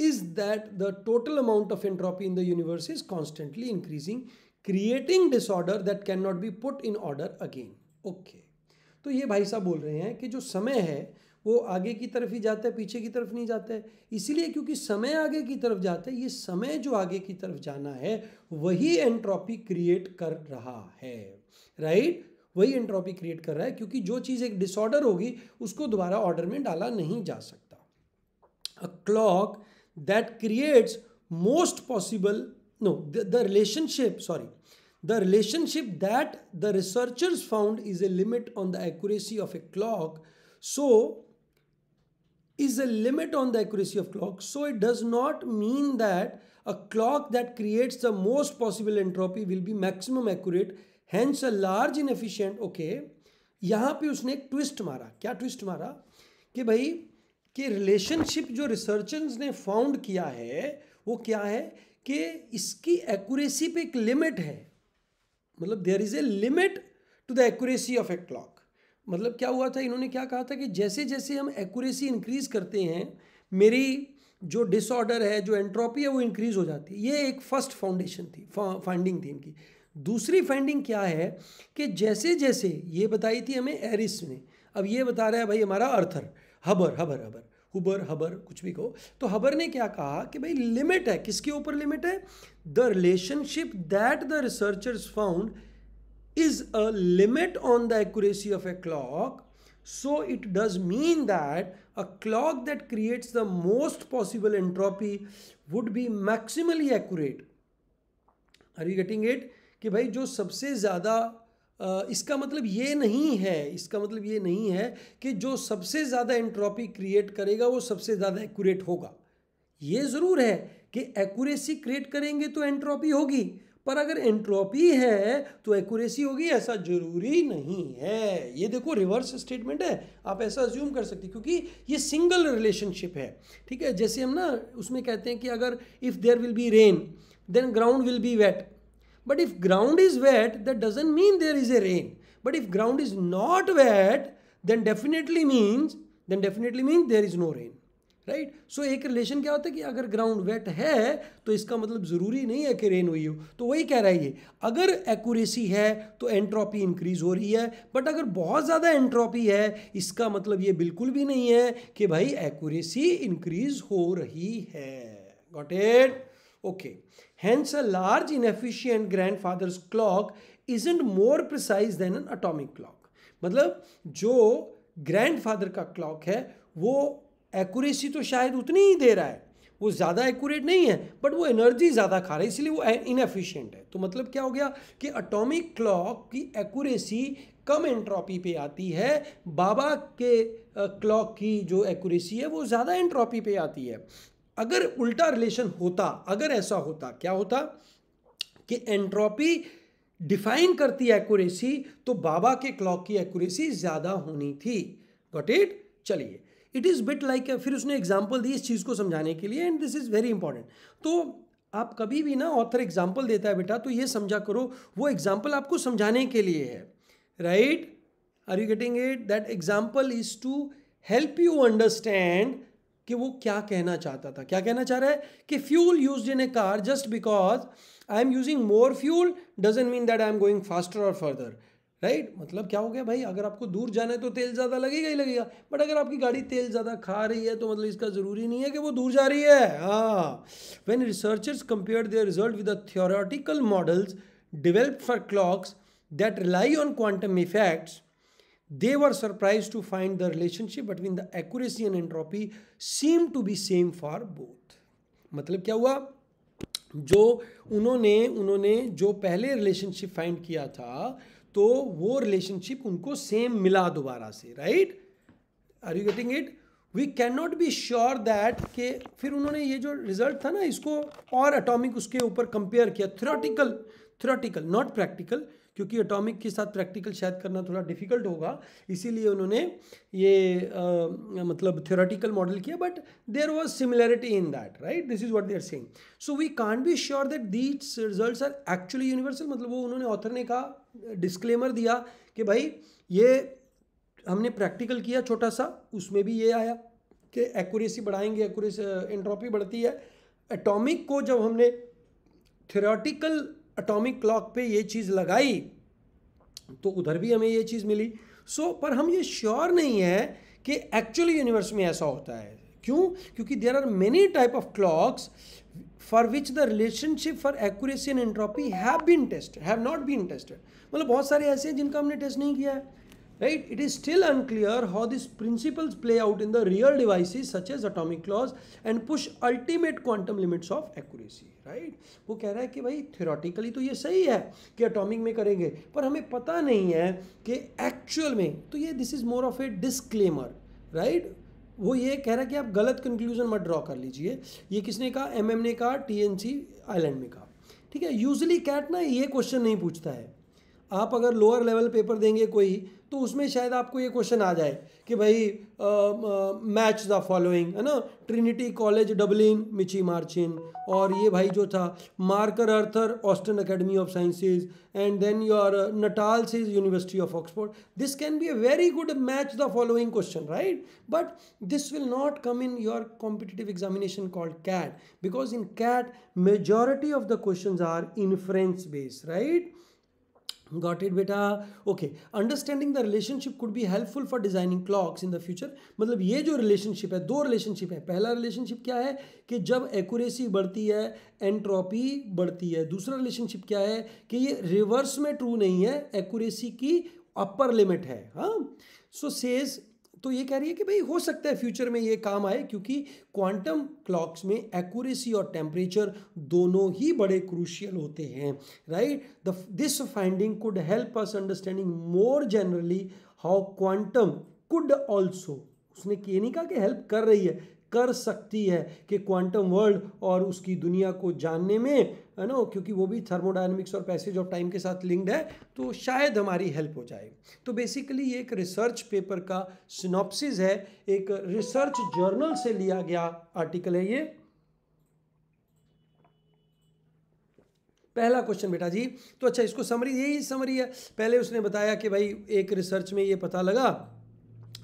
is that the total amount of entropy in the universe is constantly increasing creating disorder that can not be put in order again okay तो ये भाई साहब बोल रहे हैं कि जो समय है वो आगे की तरफ ही जाता है पीछे की तरफ नहीं जाता है इसीलिए क्योंकि समय आगे की तरफ जाता है ये समय जो आगे की तरफ जाना है वही एंट्रॉपी क्रिएट कर रहा है राइट वही एंट्रॉपी क्रिएट कर रहा है क्योंकि जो चीज़ एक डिसऑर्डर होगी उसको दोबारा ऑर्डर में डाला नहीं जा सकता a clock that creates most possible no the, the relationship sorry the relationship that the researchers found is a limit on the accuracy of a clock so is a limit on the accuracy of clock so it does not mean that a clock that creates the most possible entropy will be maximum accurate hence a large inefficient okay यहाँ पे उसने एक ट्विस्ट मारा क्या ट्विस्ट मारा कि भाई कि रिलेशनशिप जो रिसर्चर्स ने फाउंड किया है वो क्या है कि इसकी एक्यूरेसी पे एक लिमिट है मतलब there is a limit to the accuracy of a clock मतलब क्या हुआ था इन्होंने क्या कहा था कि जैसे जैसे हम एक्यूरेसी इंक्रीज़ करते हैं मेरी जो डिसऑर्डर है जो एंट्रोपी है वो इंक्रीज़ हो जाती है ये एक फर्स्ट फाउंडेशन थी फाइंडिंग थी इनकी दूसरी फाइंडिंग क्या है कि जैसे जैसे ये बताई थी हमें एरिस ने अब ये बता रहा है भाई हमारा अर्थर हबर हबर हबर हुबर हबर कुछ भी कहो तो हबर ने क्या कहा कि भाई लिमिट है किसके ऊपर लिमिट है the relationship that the researchers found is a limit on the accuracy of a clock so it does mean that a clock that creates the most possible entropy would be maximally accurate are you getting it कि भाई जो सबसे ज्यादा इसका मतलब ये नहीं है इसका मतलब ये नहीं है कि जो सबसे ज़्यादा एंट्रोपी क्रिएट करेगा वो सबसे ज़्यादा एक्यूरेट होगा ये ज़रूर है कि एक्यूरेसी क्रिएट करेंगे तो एंट्रोपी होगी पर अगर एंट्रोपी है तो एक्यूरेसी होगी ऐसा जरूरी नहीं है ये देखो रिवर्स स्टेटमेंट है आप ऐसा अज्यूम कर सकते क्योंकि ये सिंगल रिलेशनशिप है ठीक है जैसे हम ना उसमें कहते हैं कि अगर if there will be rain then ground will be wet But if ground is wet, that doesn't mean there is a rain. But if ground is not wet, then definitely means then definitely means there is no rain. Right so एक रिलेशन क्या होता है कि अगर ग्राउंड वेट है तो इसका मतलब ज़रूरी नहीं है कि रेन हुई हो तो वही कह रहा है ये अगर एक्यूरेसी है तो एंट्रोपी इंक्रीज हो रही है बट अगर बहुत ज़्यादा एंट्रोपी है इसका मतलब ये बिल्कुल भी नहीं है कि भाई एक्यूरेसी इंक्रीज हो रही है got it okay Hence, a large inefficient grandfather's clock isn't more precise than an atomic clock. मतलब जो grandfather का clock है वो accuracy तो शायद उतनी ही दे रहा है वो ज़्यादा एक्यूरेट नहीं है बट वो एनर्जी ज़्यादा खा रहा है इसलिए वो इनएफिशिएंट है तो मतलब क्या हो गया कि अटोमिक क्लॉक की एक्यूरेसी कम एंट्रॉपी पे आती है बाबा के क्लॉक की जो एक्यूरेसी है वो ज़्यादा एंट्रॉपी पे आती है अगर उल्टा रिलेशन होता अगर ऐसा होता क्या होता कि एंट्रोपी डिफाइन करती एक्यूरेसी तो बाबा के क्लॉक की एक्यूरेसी ज़्यादा होनी थी गॉट इट चलिए इट इज़ बिट लाइक फिर उसने एग्जाम्पल दी इस चीज़ को समझाने के लिए and this is very important तो आप कभी भी ना ऑथर एग्जाम्पल देता है बेटा तो ये समझा करो वो एग्जाम्पल आपको समझाने के लिए है right are you getting it that example is to help you understand कि वो क्या कहना चाहता था क्या कहना चाह रहा है कि fuel use in a car just because I am using more fuel doesn't mean that I am going faster और फर्दर राइट मतलब क्या हो गया भाई अगर आपको दूर जाना है तो तेल ज़्यादा लगेगा ही लगेगा बट अगर आपकी गाड़ी तेल ज़्यादा खा रही है तो मतलब इसका ज़रूरी नहीं है कि वो दूर जा रही है हाँ when researchers compare their result with theoretical models develop for clocks that rely on quantum effects they were surprised to find the relationship between the accuracy and entropy seem to be same for both मतलब क्या हुआ जो उन्होंने उन्होंने जो पहले रिलेशनशिप फाइंड किया था तो वो रिलेशनशिप उनको सेम मिला दोबारा से right are you getting it we can not be sure that के फिर उन्होंने ये जो रिजल्ट था ना इसको और अटोमिक उसके ऊपर कंपेयर किया थ्योरेटिकल थ्योरेटिकल नॉट प्रैक्टिकल क्योंकि एटॉमिक के साथ प्रैक्टिकल शायद करना थोड़ा डिफिकल्ट होगा इसीलिए उन्होंने ये आ, मतलब थ्योरेटिकल मॉडल किया but there was similarity in that right this is what there same so we can be sure that these result are actually universal मतलब वो उन्होंने ऑथर ने कहा डिस्क्लेमर दिया कि भाई ये हमने प्रैक्टिकल किया छोटा सा उसमें भी ये आया कि एक्यूरेसी बढ़ाएंगे एक्यूरेसी एंट्रोपी बढ़ती है एटॉमिक को जब हमने थ्योरेटिकल अटोमिक क्लॉक पे ये चीज़ लगाई तो उधर भी हमें ये चीज़ मिली सो so, पर हम ये श्योर नहीं है कि एक्चुअली यूनिवर्स में ऐसा होता है क्यों क्योंकि there are many type of clocks for which the relationship for accuracy and entropy have been tested have not been tested मतलब बहुत सारे ऐसे हैं जिनका हमने टेस्ट नहीं किया है right it is still unclear how these principles play out in the real devices such as atomic clocks and push ultimate quantum limits of accuracy right वो कह रहा है कि भाई थियोरटिकली तो ये सही है कि अटोमिक में करेंगे पर हमें पता नहीं है कि एक्चुअल में तो ये this is more of a disclaimer right वो ये कह रहा है कि आप गलत कंक्लूजन मत ड्रॉ कर लीजिए ये किसने कहा एम ने कहा टी एन सी आईलैंड में कहा ठीक है यूजली कैट ना ये क्वेश्चन नहीं पूछता है आप अगर लोअर लेवल पेपर देंगे कोई तो उसमें शायद आपको ये क्वेश्चन आ जाए कि भाई मैच द फॉलोइंग है ना ट्रिनिटी कॉलेज डबलिन मिची मार्चिन और ये भाई जो था मार्कर अर्थर Austrian Academy of Sciences and then your Natalia's is University of Oxford this can be a very good match the following question right but this will not come in your competitive examination called CAT because in CAT majority of the question are inference based right got it बेटा okay understanding the relationship could be helpful for designing clocks in the future मतलब ये जो रिलेशनशिप है दो रिलेशनशिप है पहला रिलेशनशिप क्या है कि जब एक्यूरेसी बढ़ती है एंट्रोपी बढ़ती है दूसरा रिलेशनशिप क्या है कि ये रिवर्स में ट्रू नहीं है एक्यूरेसी की अपर लिमिट है हाँ सो सेज तो ये कह रही है कि भाई हो सकता है फ्यूचर में ये काम आए क्योंकि क्वांटम क्लॉक्स में एक्यूरेसी और टेम्परेचर दोनों ही बड़े क्रूशियल होते हैं right the this finding could help us understanding more generally how quantum could also उसने ये नहीं कहा कि हेल्प कर रही है कर सकती है कि क्वांटम वर्ल्ड और उसकी दुनिया को जानने में है ना क्योंकि वो भी थर्मोडाइनमिक्स और पैसेज ऑफ टाइम के साथ लिंक्ड है तो शायद हमारी हेल्प हो जाए तो बेसिकली ये एक रिसर्च पेपर का सिनॉप्सिस है एक रिसर्च जर्नल से लिया गया आर्टिकल है ये पहला क्वेश्चन बेटा जी तो अच्छा इसको समरी यही समरी है पहले उसने बताया कि भाई एक रिसर्च में ये पता लगा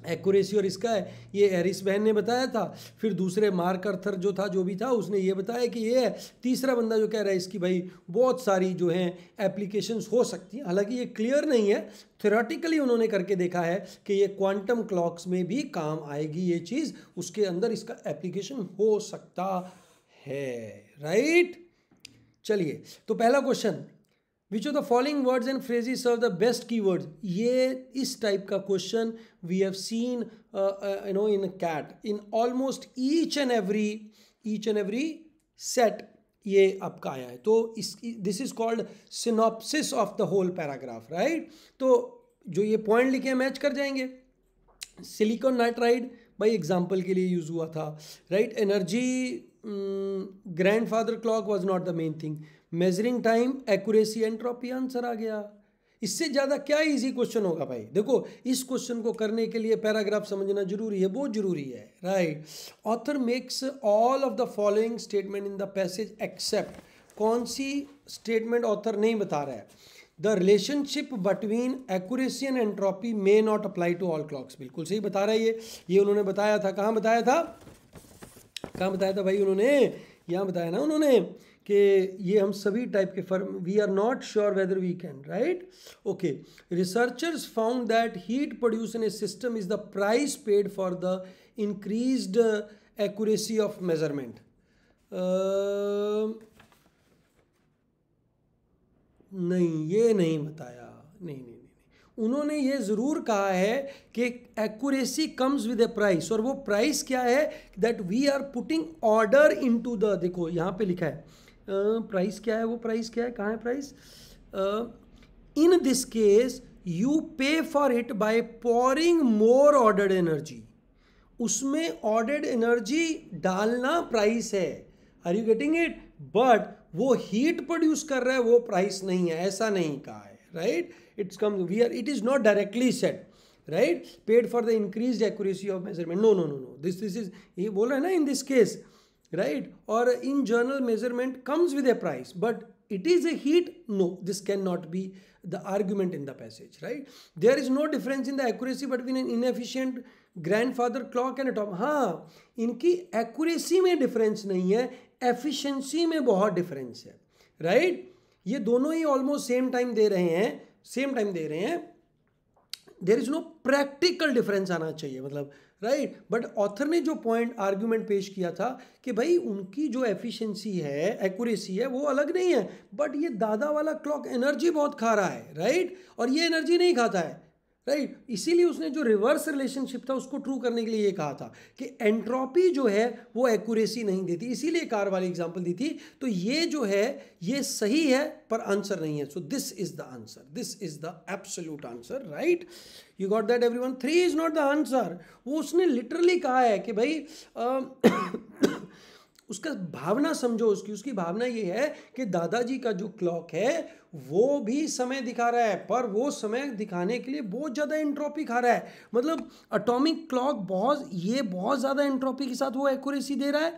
एक्यूरेसी और इसका है ये एरिस बहन ने बताया था फिर दूसरे मार्क अर्थर जो था जो भी था उसने ये बताया कि ये है तीसरा बंदा जो कह रहा है इसकी भाई बहुत सारी जो हैं एप्लीकेशंस हो सकती हैं हालांकि ये क्लियर नहीं है थेरेटिकली उन्होंने करके देखा है कि ये क्वांटम क्लॉक्स में भी काम आएगी ये चीज़ उसके अंदर इसका एप्लीकेशन हो सकता है राइट चलिए तो पहला question which of the following words and phrases are the best key words ये इस टाइप का question we have seen you know in CAT in almost each and every each and every set ये आपका आया है तो इस this is called synopsis of the whole paragraph right तो जो ये पॉइंट लिखे हैं मैच कर जाएंगे सिलिकॉन नाइट्राइड भाई एग्जाम्पल के लिए यूज़ हुआ था right energy grandfather clock was not the main thing measuring time accuracy entropy answer आ गया इससे ज़्यादा क्या इजी क्वेश्चन होगा भाई देखो इस क्वेश्चन को करने के लिए पैराग्राफ समझना जरूरी है बहुत जरूरी है right author makes all of the following statement in the passage except कौन सी स्टेटमेंट ऑथर नहीं बता रहा है the relationship between accuracy and entropy may not apply to all clocks बिल्कुल सही बता रहा है ये ये उन्होंने बताया था कहाँ बताया था कहाँ बताया था भाई उन्होंने यहाँ बताया ना उन्होंने कि ये हम सभी टाइप के firm we are not sure whether we can right okay researchers found that heat produce in a system is the price paid for the increased accuracy of measurement नहीं ये नहीं बताया नहीं नहीं नहीं, नहीं। उन्होंने ये ज़रूर कहा है कि accuracy comes with a price और वो प्राइस क्या है that we are putting order into the देखो यहाँ पे लिखा है प्राइस क्या है वो प्राइस क्या है कहाँ है price in this case you pay for it by pouring more ordered energy उसमें ऑर्डर्ड एनर्जी डालना प्राइस है are you getting it but वो हीट प्रोड्यूस कर रहा है वो प्राइस नहीं है ऐसा नहीं कहा है right it's come we are it is not directly set right paid for the increase accuracy of measurement no no no no this this is ये बोल रहे है ना in this case right? Or in journal measurement comes with a price, but it is a heat. No, this cannot be the argument in the passage, right? There is no difference in the accuracy between an inefficient grandfather clock and a top. हाँ इनकी accuracy में difference नहीं है efficiency में बहुत difference है right? ये दोनों ही almost same time दे रहे हैं same time दे रहे हैं there is no practical difference आना चाहिए मतलब राइट बट ऑथर ने जो पॉइंट आर्ग्यूमेंट पेश किया था कि भाई उनकी जो एफिशिएंसी है एक्यूरेसी है वो अलग नहीं है बट ये दादा वाला क्लॉक एनर्जी बहुत खा रहा है राइट और ये एनर्जी नहीं खाता है राइट right? इसीलिए उसने जो रिवर्स रिलेशनशिप था उसको ट्रू करने के लिए ये कहा था कि एंट्रोपी जो है वो एक्यूरेसी नहीं देती इसीलिए कार वाली एग्जांपल दी थी तो ये जो है ये सही है पर आंसर नहीं है so this is the answer this is the absolute answer right you got that everyone three is not the answer वो उसने लिटरली कहा है कि भाई uh, उसका भावना समझो उसकी उसकी भावना ये है कि दादाजी का जो क्लॉक है वो भी समय दिखा रहा है पर वो समय दिखाने के लिए बहुत ज़्यादा एंट्रोपी खा रहा है मतलब अटोमिक क्लॉक बहुत ये बहुत ज़्यादा एंट्रोपी के साथ वो एक्यूरेसी दे रहा है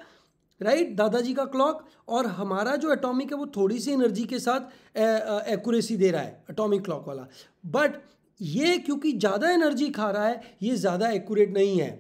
राइट दादाजी का क्लॉक और हमारा जो एटॉमिक है वो थोड़ी सी एनर्जी के साथ एक्यूरेसी दे रहा है एटॉमिक क्लॉक वाला बट ये क्योंकि ज़्यादा एनर्जी खा रहा है ये ज़्यादा एक्यूरेट नहीं है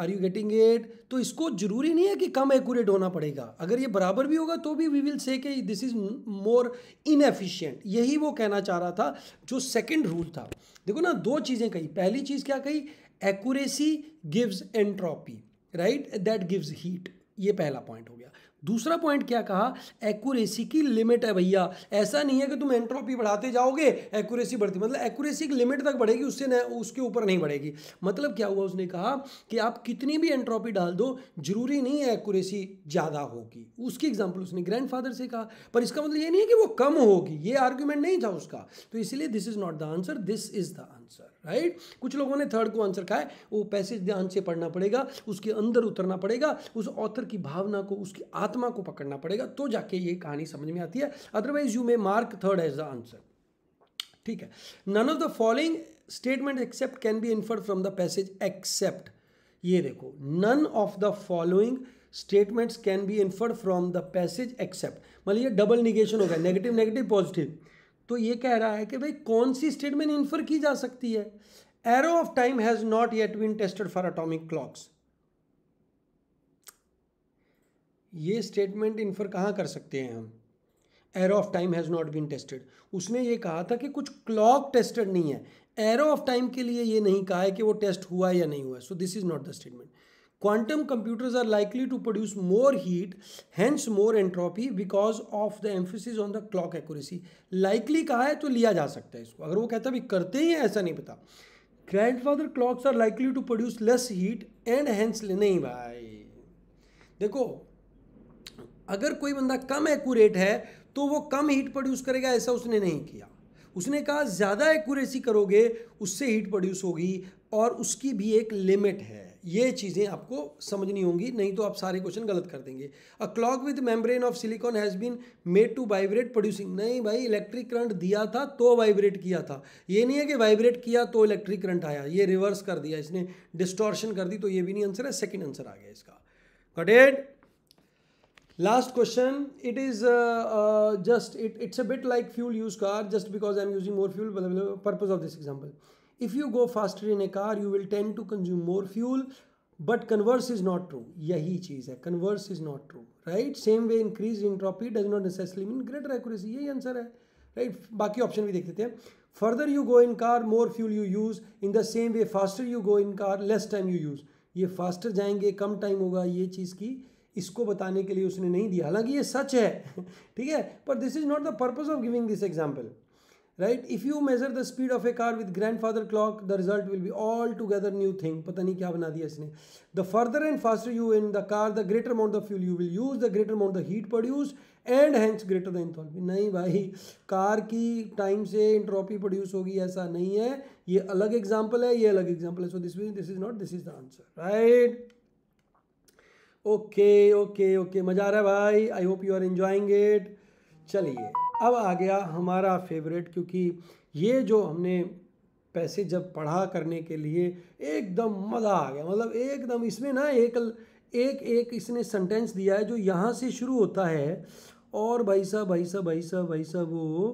आर यू गेटिंग एट तो इसको जरूरी नहीं है कि कम एकट होना पड़ेगा अगर ये बराबर भी होगा तो भी we will say this is more inefficient यही वो कहना चाह रहा था जो सेकेंड रूल था देखो ना दो चीज़ें कही पहली चीज़ क्या कही accuracy gives entropy right that gives heat ये पहला पॉइंट हो गया दूसरा पॉइंट क्या कहा एक्यूरेसी की लिमिट है भैया ऐसा नहीं है कि तुम एंट्रोपी बढ़ाते जाओगे एक्यूरेसी बढ़ती मतलब एक्यूरेसी की लिमिट तक बढ़ेगी उससे न उसके ऊपर नहीं बढ़ेगी मतलब क्या हुआ उसने कहा कि आप कितनी भी एंट्रोपी डाल दो जरूरी नहीं है एक्यूरेसी ज़्यादा होगी उसकी एग्जाम्पल उसने ग्रैंडफादर से कहा पर इसका मतलब ये नहीं है कि वो कम होगी ये आर्ग्यूमेंट नहीं था उसका तो इसलिए this is not the answer this is the answer answer right कुछ लोगों ने थर्ड को आंसर कहा है वो पैसेज ध्यान से पढ़ना पड़ेगा उसके अंदर उतरना पड़ेगा उस ऑथर की भावना को उसकी आत्मा को पकड़ना पड़ेगा तो जाके ये कहानी समझ में आती है otherwise you may mark third as the answer ठीक है none of the following statement except can be infer from the passage except ये देखो none of the following statements can be infer from the passage except मतलब ये डबल निगेशन होगा नेगेटिव नेगेटिव पॉजिटिव तो ये कह रहा है कि भाई कौन सी स्टेटमेंट इन्फर की जा सकती है arrow of time has not yet been tested for atomic clocks ये स्टेटमेंट इन्फर कहाँ कर सकते हैं हम arrow of time has not been tested उसने ये कहा था कि कुछ क्लॉक टेस्टेड नहीं है एरो ऑफ टाइम के लिए ये नहीं कहा है कि वो टेस्ट हुआ या नहीं हुआ so this is not the statement quantum computers are likely to produce more heat hence more entropy because of the emphasis on the clock accuracy likely कहा है तो लिया जा सकता है इसको अगर वो कहता भी करते ही है ऐसा नहीं पता grandfather clocks are likely to produce less heat and hence नहीं भाई देखो अगर कोई बंदा कम एक्यूरेट है तो वो कम हीट प्रोड्यूस करेगा ऐसा उसने नहीं किया उसने कहा ज़्यादा एक्यूरेसी करोगे उससे हीट प्रोड्यूस होगी और उसकी भी एक लिमिट है ये चीज़ें आपको समझनी होंगी नहीं तो आप सारे क्वेश्चन गलत कर देंगे a clock with membrane of silicon has been made to vibrate producing नहीं भाई इलेक्ट्रिक करंट दिया था तो वाइब्रेट किया था ये नहीं है कि वाइब्रेट किया तो इलेक्ट्रिक करंट आया ये रिवर्स कर दिया इसने डिस्टॉर्शन कर दी तो ये भी नहीं आंसर है सेकेंड आंसर आ गया इसका कटेड last question it is just it it's a bit like fuel use car just because I am using more fuel purpose of this example if you go faster in a car you will tend to consume more fuel but converse is not true यही चीज है converse is not true right same way increase entropy does not necessary mean greater accuracy यही आंसर है राइट right? बाकी ऑप्शन भी देख लेते हैं further you go in car more fuel you use in the same way faster you go in car less time you use ये फास्टर जाएंगे कम टाइम होगा ये चीज़ की इसको बताने के लिए उसने नहीं दिया हालांकि ये सच है ठीक है पर this is not the purpose of giving this example right if you measure the speed of a car with grandfather clock the result will be all together new thing पता नहीं क्या बना दिया इसने the further and faster you in the car the greater amount of fuel you will use the greater amount the heat produce and hence greater the नहीं भाई कार की टाइम से इंट्रॉपी प्रोड्यूस होगी ऐसा नहीं है ये अलग एग्जाम्पल है ये अलग एग्जाम्पल है so this this is not this is the answer right okay okay okay मज़ा आ रहा है भाई I hope you are enjoying it चलिए अब आ गया हमारा फेवरेट क्योंकि ये जो हमने पैसे जब पढ़ा करने के लिए एकदम मज़ा आ गया मतलब एकदम इसमें ना एक एक एक इसने सेंटेंस दिया है जो यहाँ से शुरू होता है और भाई साहब भाई साहब भाई साहब भाई साहब वो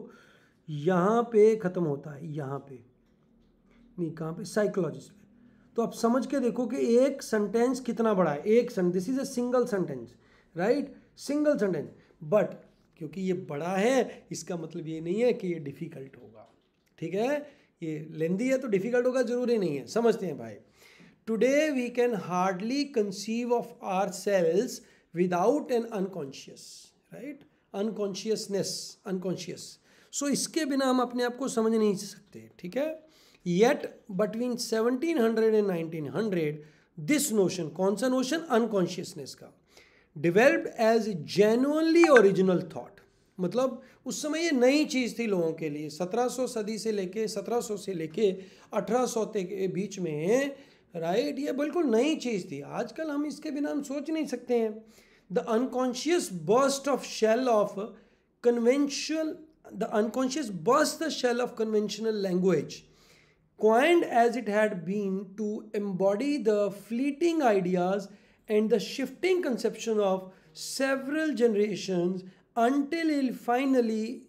यहाँ पे ख़त्म होता है यहाँ पे नहीं कहाँ पे साइकोलॉजिस्ट पे तो आप समझ के देखो कि एक सेंटेंस कितना बड़ा है एक this is a single sentence right single sentence but क्योंकि ये बड़ा है इसका मतलब ये नहीं है कि ये डिफ़िकल्ट होगा ठीक है ये लेंदी है तो डिफ़िकल्ट होगा ज़रूरी नहीं है समझते हैं भाई today we can hardly conceive of ourselves without an unconscious right unconsciousness unconscious so इसके बिना हम अपने आप को समझ नहीं सकते ठीक है yet between hundred and nineteen hundred this notion कौन सा नोशन अनकॉन्शियसनेस का developed as genuinely original thought मतलब उस समय ये नई चीज़ थी लोगों के लिए 1700 सदी से लेके 1700 से लेके 1800 के बीच में राइट ये बिल्कुल नई चीज़ थी आजकल हम इसके बिना हम सोच नहीं सकते हैं the unconscious burst of shell of conventional the unconscious burst the shell of conventional language coined as it had been to embody the fleeting ideas and the shifting conception of several generations until it finally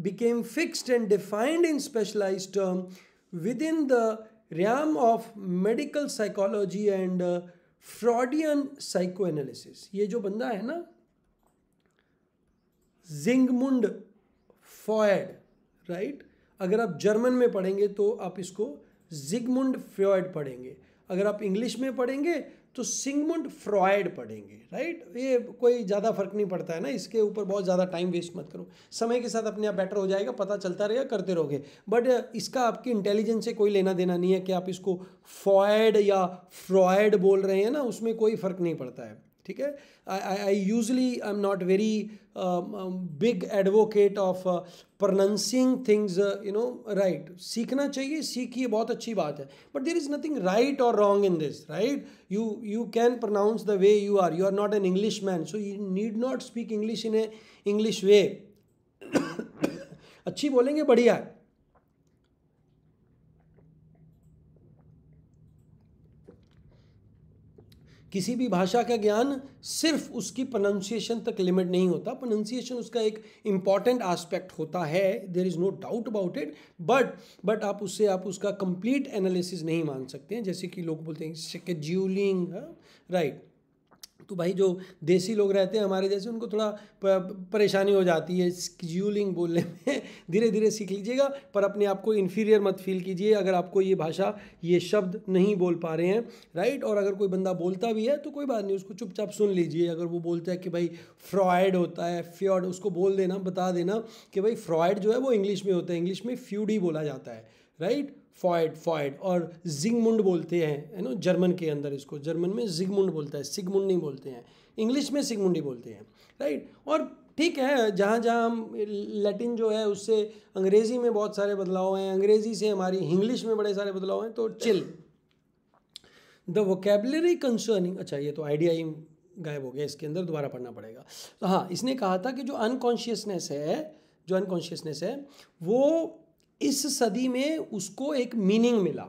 became fixed and defined in specialized term within the realm of medical psychology and uh, Freudian psychoanalysis ये जो बंदा है ना Zingmund Freud, right? अगर आप जर्मन में पढ़ेंगे तो आप इसको जिगमुंड Freud पढ़ेंगे अगर आप इंग्लिश में पढ़ेंगे तो सिंगमुंड फ्रॉयड पढ़ेंगे राइट ये कोई ज़्यादा फर्क नहीं पड़ता है ना इसके ऊपर बहुत ज़्यादा टाइम वेस्ट मत करो समय के साथ अपने आप बेटर हो जाएगा पता चलता रहेगा करते रहोगे बट uh, इसका आपकी इंटेलिजेंस से कोई लेना देना नहीं है कि आप इसको फॉयड या फ्रॉयड बोल रहे हैं ना उसमें कोई फ़र्क नहीं पड़ता है ठीक है I I usually I am not very big advocate of pronouncing things you know right सीखना चाहिए सीखिए बहुत अच्छी बात है but there is nothing right और wrong in this right you you can pronounce the way you are you are not an English man so you need not speak English in a English way अच्छी बोलेंगे बढ़िया है किसी भी भाषा का ज्ञान सिर्फ उसकी प्रोनाउंसिएशन तक लिमिट नहीं होता प्रोनाउंसिएशन उसका एक इम्पॉर्टेंट आस्पेक्ट होता है there is no doubt about it but but आप उससे आप उसका कंप्लीट एनालिसिस नहीं मान सकते हैं जैसे कि लोग बोलते हैं शेकेज्यूलिंग राइट हाँ? तो भाई जो देसी लोग रहते हैं हमारे जैसे उनको थोड़ा परेशानी हो जाती है स्क्यूलिंग बोलने में धीरे धीरे सीख लीजिएगा पर अपने आप को इन्फीरियर मत फील कीजिए अगर आपको ये भाषा ये शब्द नहीं बोल पा रहे हैं राइट और अगर कोई बंदा बोलता भी है तो कोई बात नहीं उसको चुपचाप सुन लीजिए अगर वो बोलता है कि भाई फ्रॉयड होता है फ्योड उसको बोल देना बता देना कि भाई फ्रॉयड जो है वो इंग्लिश में होता है इंग्लिश में फ्यूड ही बोला जाता है राइट फॉयड फॉयड और जिगमुंड बोलते हैं है ना जर्मन के अंदर इसको जर्मन में जिगमुंड बोलता है सिगमुंड नहीं बोलते हैं इंग्लिश में सिगमुंडी बोलते हैं राइट और ठीक है जहाँ जहाँ हम लैटिन जो है उससे अंग्रेज़ी में बहुत सारे बदलाव हैं अंग्रेज़ी से हमारी इंग्लिश में बड़े सारे बदलाव हैं तो चिल द वोकेबलरी कंसर्निंग अच्छा ये तो आइडिया ही गायब हो गया इसके अंदर दोबारा पढ़ना पड़ेगा तो हाँ इसने कहा था कि जो अनकॉन्शियसनेस है जो अनकॉन्शियसनेस है वो इस सदी में उसको एक मीनिंग मिला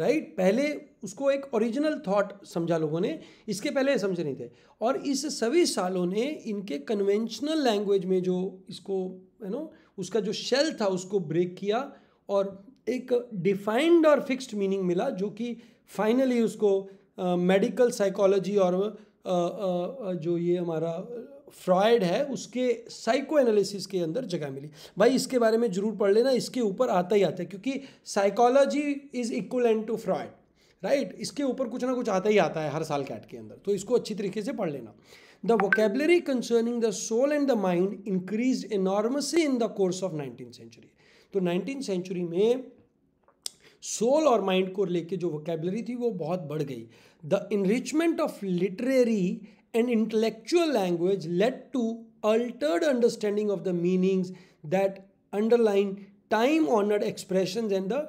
राइट right? पहले उसको एक ओरिजिनल थॉट समझा लोगों ने इसके पहले समझे नहीं थे और इस सभी सालों ने इनके कन्वेंशनल लैंग्वेज में जो इसको यू नो उसका जो शेल था उसको ब्रेक किया और एक डिफाइंड और फिक्स्ड मीनिंग मिला जो कि फाइनली उसको मेडिकल uh, साइकोलॉजी और uh, uh, uh, जो ये हमारा फ्रॉयड है उसके साइको एनालिसिस के अंदर जगह मिली भाई इसके बारे में जरूर पढ़ लेना इसके ऊपर आता ही आता है क्योंकि psychology is and to Freud right इसके ऊपर कुछ ना कुछ आता ही आता है हर साल कैट के अंदर तो इसको अच्छी तरीके से पढ़ लेना the vocabulary concerning the soul and the mind increase enormously in the course of nineteen century तो नाइनटीन सेंचुरी में सोल और माइंड को लेके जो वोकेबलरी थी वो बहुत बढ़ गई the enrichment of literary and intellectual language led to altered understanding of the meanings that underline time honored expressions and the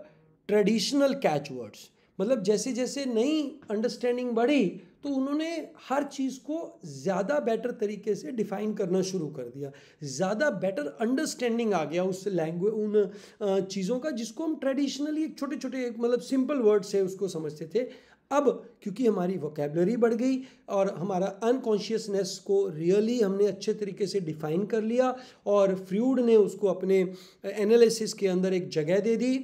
traditional catchwords मतलब जैसे जैसे नई अंडरस्टैंडिंग बढ़ी तो उन्होंने हर चीज़ को ज़्यादा बेटर तरीके से डिफाइन करना शुरू कर दिया ज़्यादा बेटर अंडरस्टैंडिंग आ गया उस लैंग्वेज उन चीज़ों का जिसको हम ट्रेडिशनली एक छोटे छोटे मतलब सिंपल वर्ड से उसको समझते थे अब क्योंकि हमारी वोकेबलरी बढ़ गई और हमारा अनकॉन्शियसनेस को रियली हमने अच्छे तरीके से डिफाइन कर लिया और फ्रूड ने उसको अपने एनालिसिस के अंदर एक जगह दे दी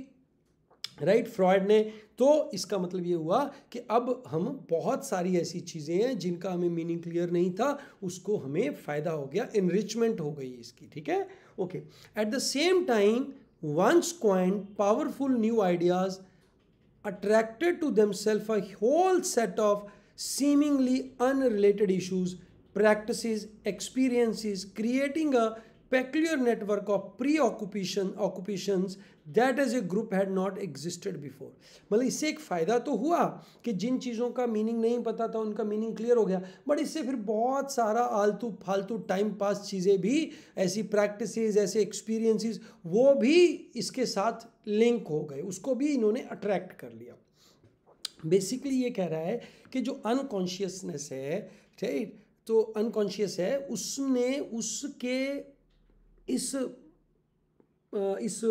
राइट right, फ्रॉड ने तो इसका मतलब ये हुआ कि अब हम बहुत सारी ऐसी चीज़ें हैं जिनका हमें मीनिंग क्लियर नहीं था उसको हमें फ़ायदा हो गया इनरिचमेंट हो गई इसकी ठीक है okay at the same time once coined powerful new ideas attracted to themselves a whole set of seemingly unrelated issues, practices, experiences, creating a peculiar network of preoccupation occupations that as a group had not existed before मतलब इससे एक फ़ायदा तो हुआ कि जिन चीज़ों का मीनिंग नहीं पता था उनका मीनिंग क्लियर हो गया बट इससे फिर बहुत सारा आलतू फालतू टाइम पास चीज़ें भी ऐसी प्रैक्टिसेस ऐसे एक्सपीरियंसेस वो भी इसके साथ लिंक हो गए उसको भी इन्होंने अट्रैक्ट कर लिया बेसिकली ये कह रहा है कि जो अनकॉन्शियसनेस है ठीक तो अनकॉन्शियस है उसने उसके इस इस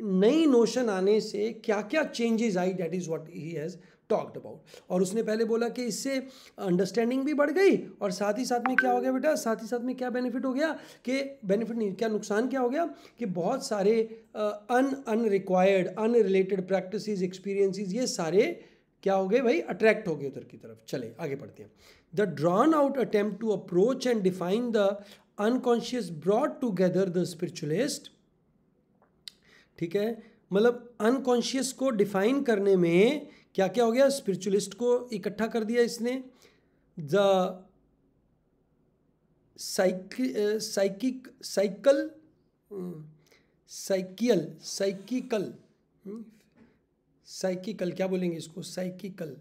नई नोशन आने से क्या क्या चेंजेस आई that is what he has talked about और उसने पहले बोला कि इससे अंडरस्टैंडिंग भी बढ़ गई और साथ ही साथ में क्या हो गया बेटा साथ ही साथ में क्या बेनिफिट हो गया कि बेनिफिट नहीं क्या नुकसान क्या हो गया कि बहुत सारे अन अनरिक्वायर्ड अनरिलेटेड प्रैक्टिस एक्सपीरियंसिस ये सारे क्या हो गए भाई अट्रैक्ट हो गए उधर की तरफ चले आगे पढ़ते हैं the drawn out attempt to approach and define the unconscious brought together the spiritualist ठीक है मतलब अनकॉन्शियस को डिफाइन करने में क्या क्या हो गया स्पिरिचुअलिस्ट को इकट्ठा कर दिया इसने the psychic cycle psychical psychical psychical क्या बोलेंगे इसको साइकिकल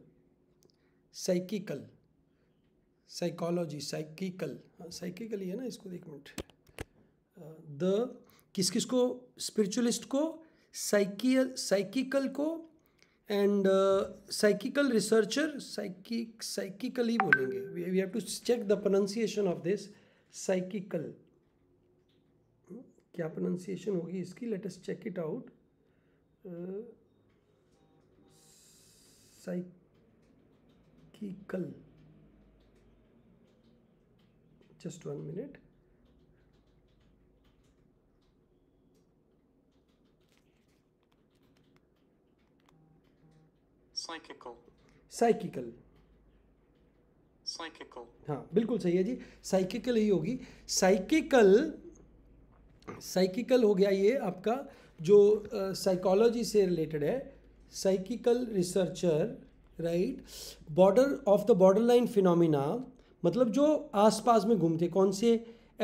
साइकिकल साइकोलॉजी साइकिकल हाँ साइकिकल ही है ना इसको एक मिनट द uh, किस किस को स्पिरिचुअलिस्ट को साइकियल साइकिकल को and psychical researcher psychic psychically बोलेंगे we have to check the pronunciation of this psychical क्या प्रोनाउंसिएशन होगी इसकी let us check it out psychical just one minute psychical psychical psychical हाँ बिल्कुल सही है जी साइकिकल ही होगी साइकिकल साइकिकल हो गया ये आपका जो साइकोलॉजी uh, से रिलेटेड है psychical researcher right border of the border line phenomena मतलब जो आसपास में घूमते कौन से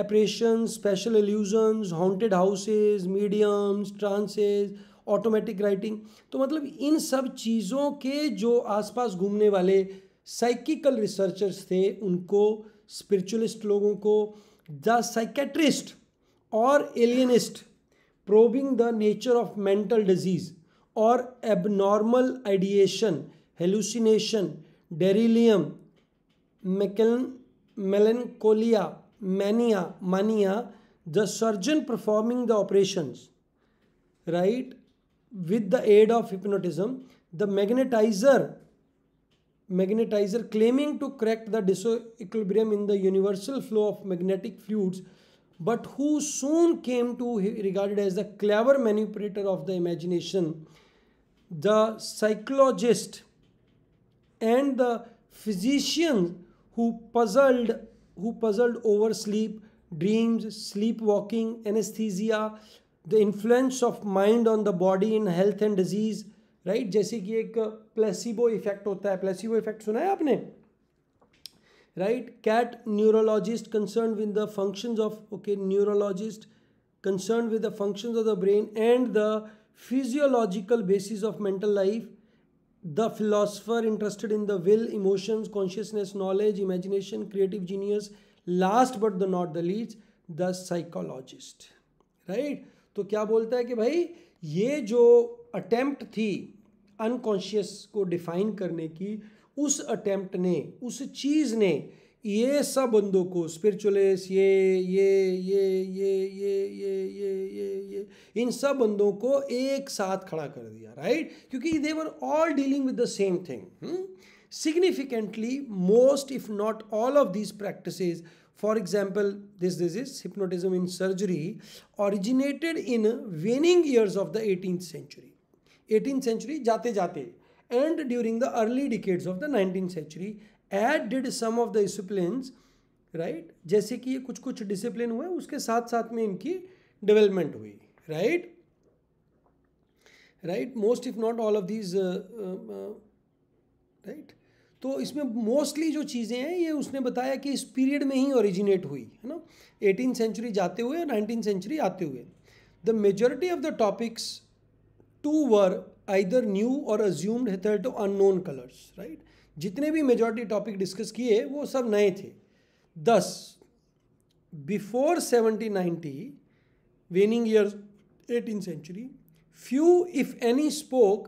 apparition special illusions haunted houses mediums trances automatic writing तो मतलब इन सब चीज़ों के जो आसपास घूमने वाले साइकिकल रिसर्चर्स थे उनको स्पिरिचुअलिस्ट लोगों को द साइकेट्रिस्ट और alienist probing the nature of mental disease और एबनॉर्मल आइडिएशन हेलुसिनेशन डेरिलियम मेकल melancholia mania mania the surgeon performing the operations right with the aid of hypnotism, the magnetizer magnetizer claiming to correct the disequilibrium in the universal flow of magnetic fluids but who soon came to be regarded as the clever manipulator of the imagination the psychologist and the physician who puzzled who puzzled over sleep dreams sleepwalking anesthesia the influence of mind on the body in health and disease right जैसे कि एक प्लेसिबो इफेक्ट होता है प्लेसिबो इफेक्ट सुना है आपने राइट कैट neurologist concerned with the the of okay neurologist concerned with the of the brain and the physiological basis of mental life the philosopher interested in the will emotions consciousness knowledge imagination creative genius last but not the least the psychologist right तो क्या बोलता है कि भाई ये जो अटैम्प्ट थी अनकॉन्शियस को डिफाइन करने की उस अटैम्प्ट ने उस चीज़ ने ये सब बंदों को स्पिरिचुअलिस ये ये ये ये ये ये ये ये ये इन सब बंदों को एक साथ खड़ा कर दिया राइट क्योंकि they were all dealing with the same thing significantly most if not all of these practices for example this this is hypnotism in surgery originated in waning years of the eighteen century eighteen century जाते जाते and during the early decades of the nineteen century aided some of the discipline right जैसे कि ये कुछ कुछ डिसिप्लिन हुए उसके साथ साथ में इनकी डेवलपमेंट हुई right right most if not all of these right तो इसमें मोस्टली जो चीज़ें हैं ये उसने बताया कि इस पीरियड में ही ओरिजिनेट हुई है ना एटीन सेंचुरी जाते हुए नाइनटीन सेंचुरी आते हुए the majority of the topics to were either new or assumed hitherto unknown colours right जितने भी मेजोरिटी टॉपिक डिस्कस किए वो सब नए थे thus before seventeen ninety waning year eighteen century few if any spoke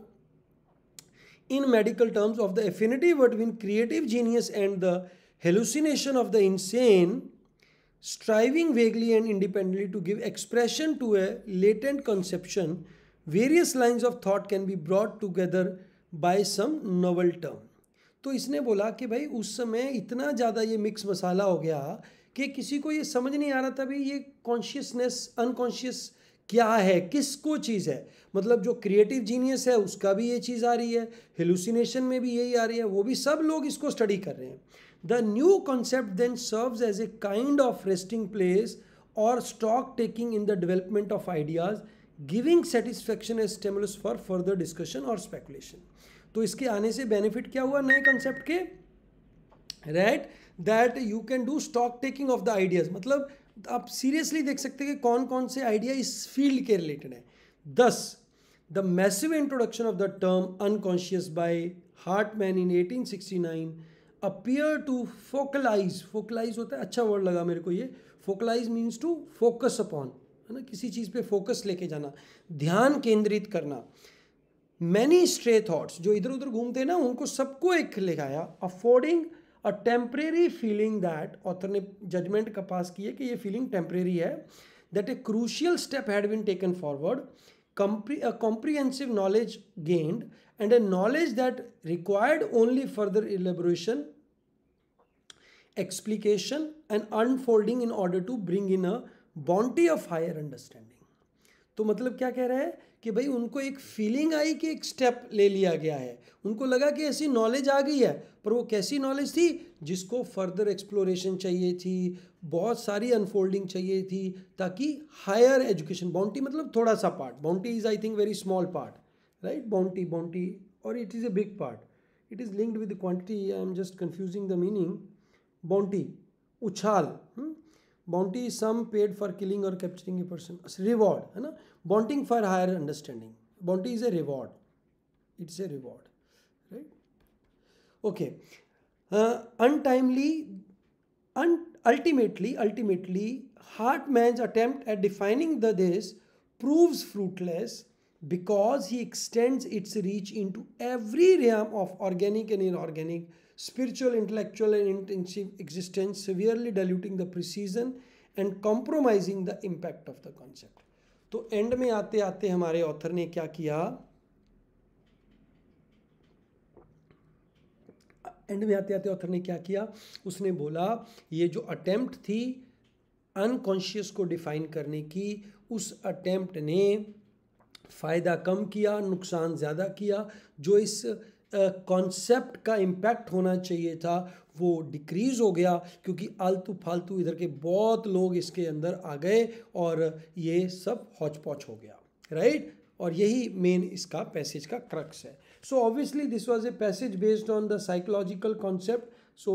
in medical terms of the affinity between creative genius and the hallucination of the insane, striving vaguely and independently to give expression to a latent conception, various lines of thought can be brought together by some novel term. तो इसने बोला कि भाई उस समय इतना ज़्यादा ये मिक्स मसाला हो गया कि किसी को ये समझ नहीं आ रहा था भाई ये कॉन्शियसनेस अनकॉन्शियस क्या है किसको चीज़ है मतलब जो क्रिएटिव जीनियस है उसका भी ये चीज़ आ रही है हेलुसिनेशन में भी यही आ रही है वो भी सब लोग इसको स्टडी कर रहे हैं the new concept then serves as a kind of resting place or stock taking in the development of ideas giving satisfaction as stimulus for further discussion or speculation तो इसके आने से बेनिफिट क्या हुआ नए कॉन्सेप्ट के right that you can do stock taking of the ideas मतलब आप सीरियसली देख सकते हैं कि कौन कौन से आइडिया इस फील्ड के रिलेटेड है thus the massive introduction of the term unconscious by Hartmann in 1869 appear to focalize focalize होता है अच्छा वर्ड लगा मेरे को ये focalize means to focus upon है ना किसी चीज़ पे फोकस लेके जाना ध्यान केंद्रित करना मैनी स्ट्रे थॉट्स जो इधर उधर घूमते हैं ना उनको सबको एक लिखाया affording A temporary feeling that author ने जजमेंट का पास की है कि ये फीलिंग टेम्परेरी है that a crucial step had been taken comprehensive knowledge gained and a knowledge that required only further elaboration explication and unfolding in order to bring in a bounty of higher understanding तो मतलब क्या कह रहा है कि भाई उनको एक फीलिंग आई कि एक स्टेप ले लिया गया है उनको लगा कि ऐसी नॉलेज आ गई है पर वो कैसी नॉलेज थी जिसको फर्दर एक्सप्लोरेशन चाहिए थी बहुत सारी अनफोल्डिंग चाहिए थी ताकि हायर एजुकेशन बाउंटी मतलब थोड़ा सा part bounty is I think very small part right bounty bounty और it is a big part it is linked with quantity I am just confusing the meaning bounty उछाल bounty is sum paid for killing or capturing a person reward है ना bonding for higher understanding bounty is a reward it's a reward right okay uh, untimely un ultimately ultimately hartman's attempt at defining the this proves fruitless because he extends its reach into every realm of organic and inorganic spiritual, intellectual, and intensive existence, severely diluting the precision and compromising the impact of the concept. तो एंड में आते आते हमारे ऑथर ने क्या किया एंड में आते आते ऑथर ने क्या किया उसने बोला ये जो अटेम्प्ट थी अनकॉन्शियस को डिफाइन करने की उस अटेम्प्ट ने फ़ायदा कम किया नुकसान ज़्यादा किया जो इस कॉन्सेप्ट का इम्पैक्ट होना चाहिए था वो डिक्रीज़ हो गया क्योंकि आलतू फालतू इधर के बहुत लोग इसके अंदर आ गए और ये सब हौच पौच हो गया राइट right? और यही मेन इसका पैसेज का क्रक्स है so obviously this was a passage based on the psychological concept so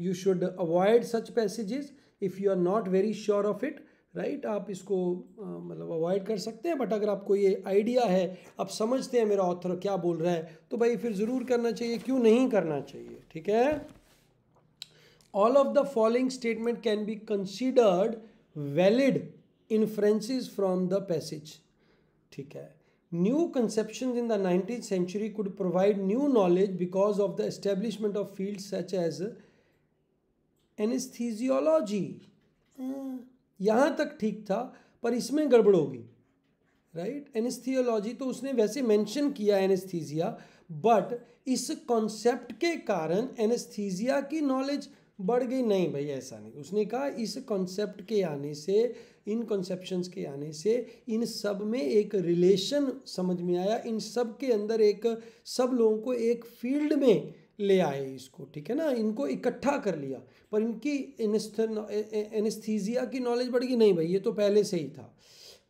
you should avoid such passages if you are not very sure of it right right? आप इसको मतलब अवॉइड कर सकते हैं बट अगर आपको ये आइडिया है आप समझते हैं मेरा ऑथर क्या बोल रहा है तो भाई फिर ज़रूर करना चाहिए क्यों नहीं करना चाहिए ठीक है all of the following statement can be considered valid inferences from the passage ठीक है new conception in the nineteen century could provide new knowledge because of the establishment of field such as anaesthesiology यहाँ तक ठीक था पर इसमें गड़बड़ होगी राइट एनिस्थियोलॉजी तो उसने वैसे मेंशन किया एनेस्थीजिया बट इस कॉन्सेप्ट के कारण एनेस्थीजिया की नॉलेज बढ़ गई नहीं भाई ऐसा नहीं उसने कहा इस कॉन्सेप्ट के आने से इन कॉन्सेप्शंस के आने से इन सब में एक रिलेशन समझ में आया इन सब के अंदर एक सब लोगों को एक फील्ड में ले आए इसको ठीक है ना इनको इकट्ठा कर लिया पर इनकी एनिस्थीजिया की नॉलेज बढ़ गई नहीं भाई ये तो पहले से ही था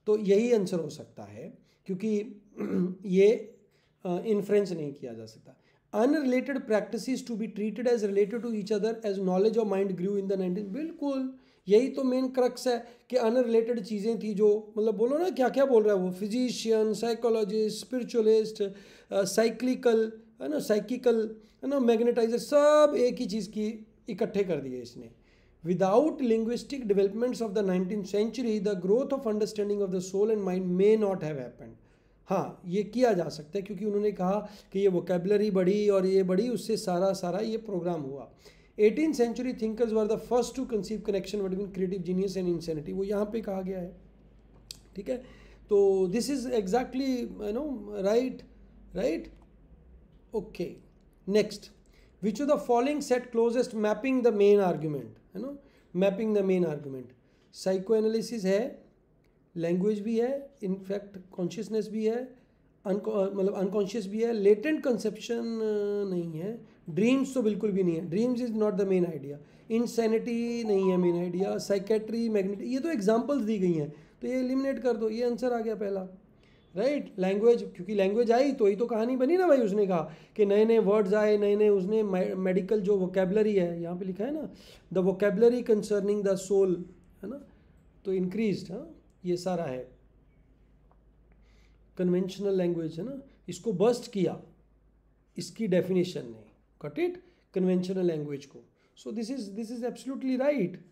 तो यही आंसर हो सकता है क्योंकि ये इन्फ्रेंस नहीं किया जा सकता unrelated practice to be treated as related to each other as knowledge of mind grew in the nineteen बिल्कुल यही तो मेन क्रक्स है कि अनरिलेटेड चीज़ें थी जो मतलब बोलो ना क्या क्या बोल रहा है वो फिजिशियन साइकोलॉजिस्ट स्पिरिचुअलिस्ट साइक्लिकल है ना साइकिकल है ना मैग्नेटाइजर सब एक ही चीज़ की इकट्ठे कर दिए इसने without linguistic developments of the nineteen century the growth of understanding of the soul and mind may not have happened हाँ ये किया जा सकता है क्योंकि उन्होंने कहा कि ये वोकेबलरी बढ़ी और ये बढ़ी उससे सारा सारा ये प्रोग्राम हुआ eighteen century thinkers were the first to conceive connection between creative genius and insanity वो यहाँ पे कहा गया है ठीक है तो this is exactly you know right right okay next which of the following set closest mapping the main argument है ना mapping the main argument psychoanalysis है लैंग्वेज भी है इनफैक्ट कॉन्शियसनेस भी है uh, मतलब अनकॉन्शियस भी है लेटेंट कंसेप्शन uh, नहीं है ड्रीम्स तो बिल्कुल भी नहीं है dreams is not the main idea insanity नहीं है मेन आइडिया साइकेट्री मैग्नेट ये तो एग्जाम्पल्स दी गई हैं तो ये एलिमिनेट कर दो ये आंसर आ गया पहला राइट लैंग्वेज क्योंकि लैंग्वेज आई तो ही तो कहानी बनी ना भाई उसने कहा कि नए नए वर्ड्स आए नए नए उसने मेडिकल जो वोकेबलरी है यहाँ पे लिखा है ना the vocabulary concerning the soul है ना तो इंक्रीज हाँ ये सारा है कन्वेंशनल लैंग्वेज है ना इसको बस्ट किया इसकी डेफिनेशन ने कट इट कन्वेंशनल लैंग्वेज को so this is this is absolutely right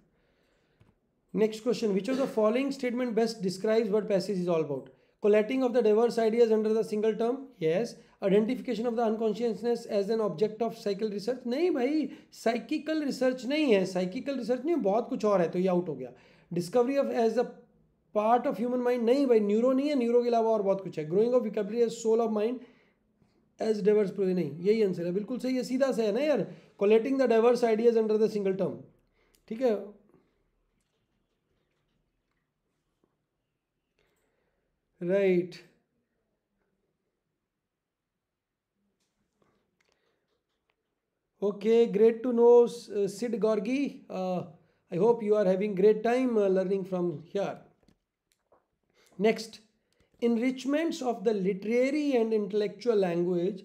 next question which of the following statement best describes word passage is all about collating of the diverse ideas under the single term yes identification of the unconsciousness as an object of cycle research नहीं भाई साइकिकल रिसर्च नहीं है साइकिकल रिसर्च नहीं बहुत कुछ और है तो ये आउट हो गया discovery of as a part of human mind नहीं भाई न्यूरो नहीं है न्यूरो के अलावा और बहुत कुछ है growing of vocabulary as soul of mind as diverse प्रोवी नहीं यही आंसर है बिल्कुल सही है सीधा सा है ना यार collating the diverse ideas under the single term ठीक है right okay great to know uh, sid gorgi uh, i hope you are having great time uh, learning from here next enrichments of the literary and intellectual language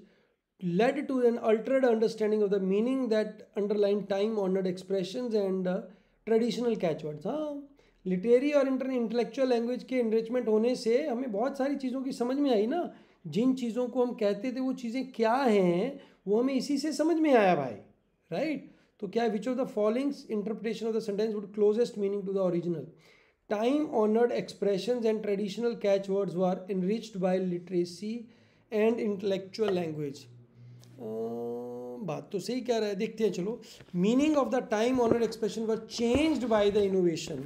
led to an altered understanding of the meaning that underlined time honored expressions and uh, traditional catchwords huh? Literary और इंटर इंटेलेक्चुअल लैंग्वेज के इनरिचमेंट होने से हमें बहुत सारी चीज़ों की समझ में आई ना जिन चीज़ों को हम कहते थे वो चीज़ें क्या हैं वो हमें इसी से समझ में आया भाई राइट right? तो क्या which of the followings interpretation of the sentence would closest meaning to the original time honoured expression and traditional catch words were enriched by literacy and intellectual language बात तो सही कह रहा है देखते हैं चलो meaning of the time honoured expression were changed by the innovation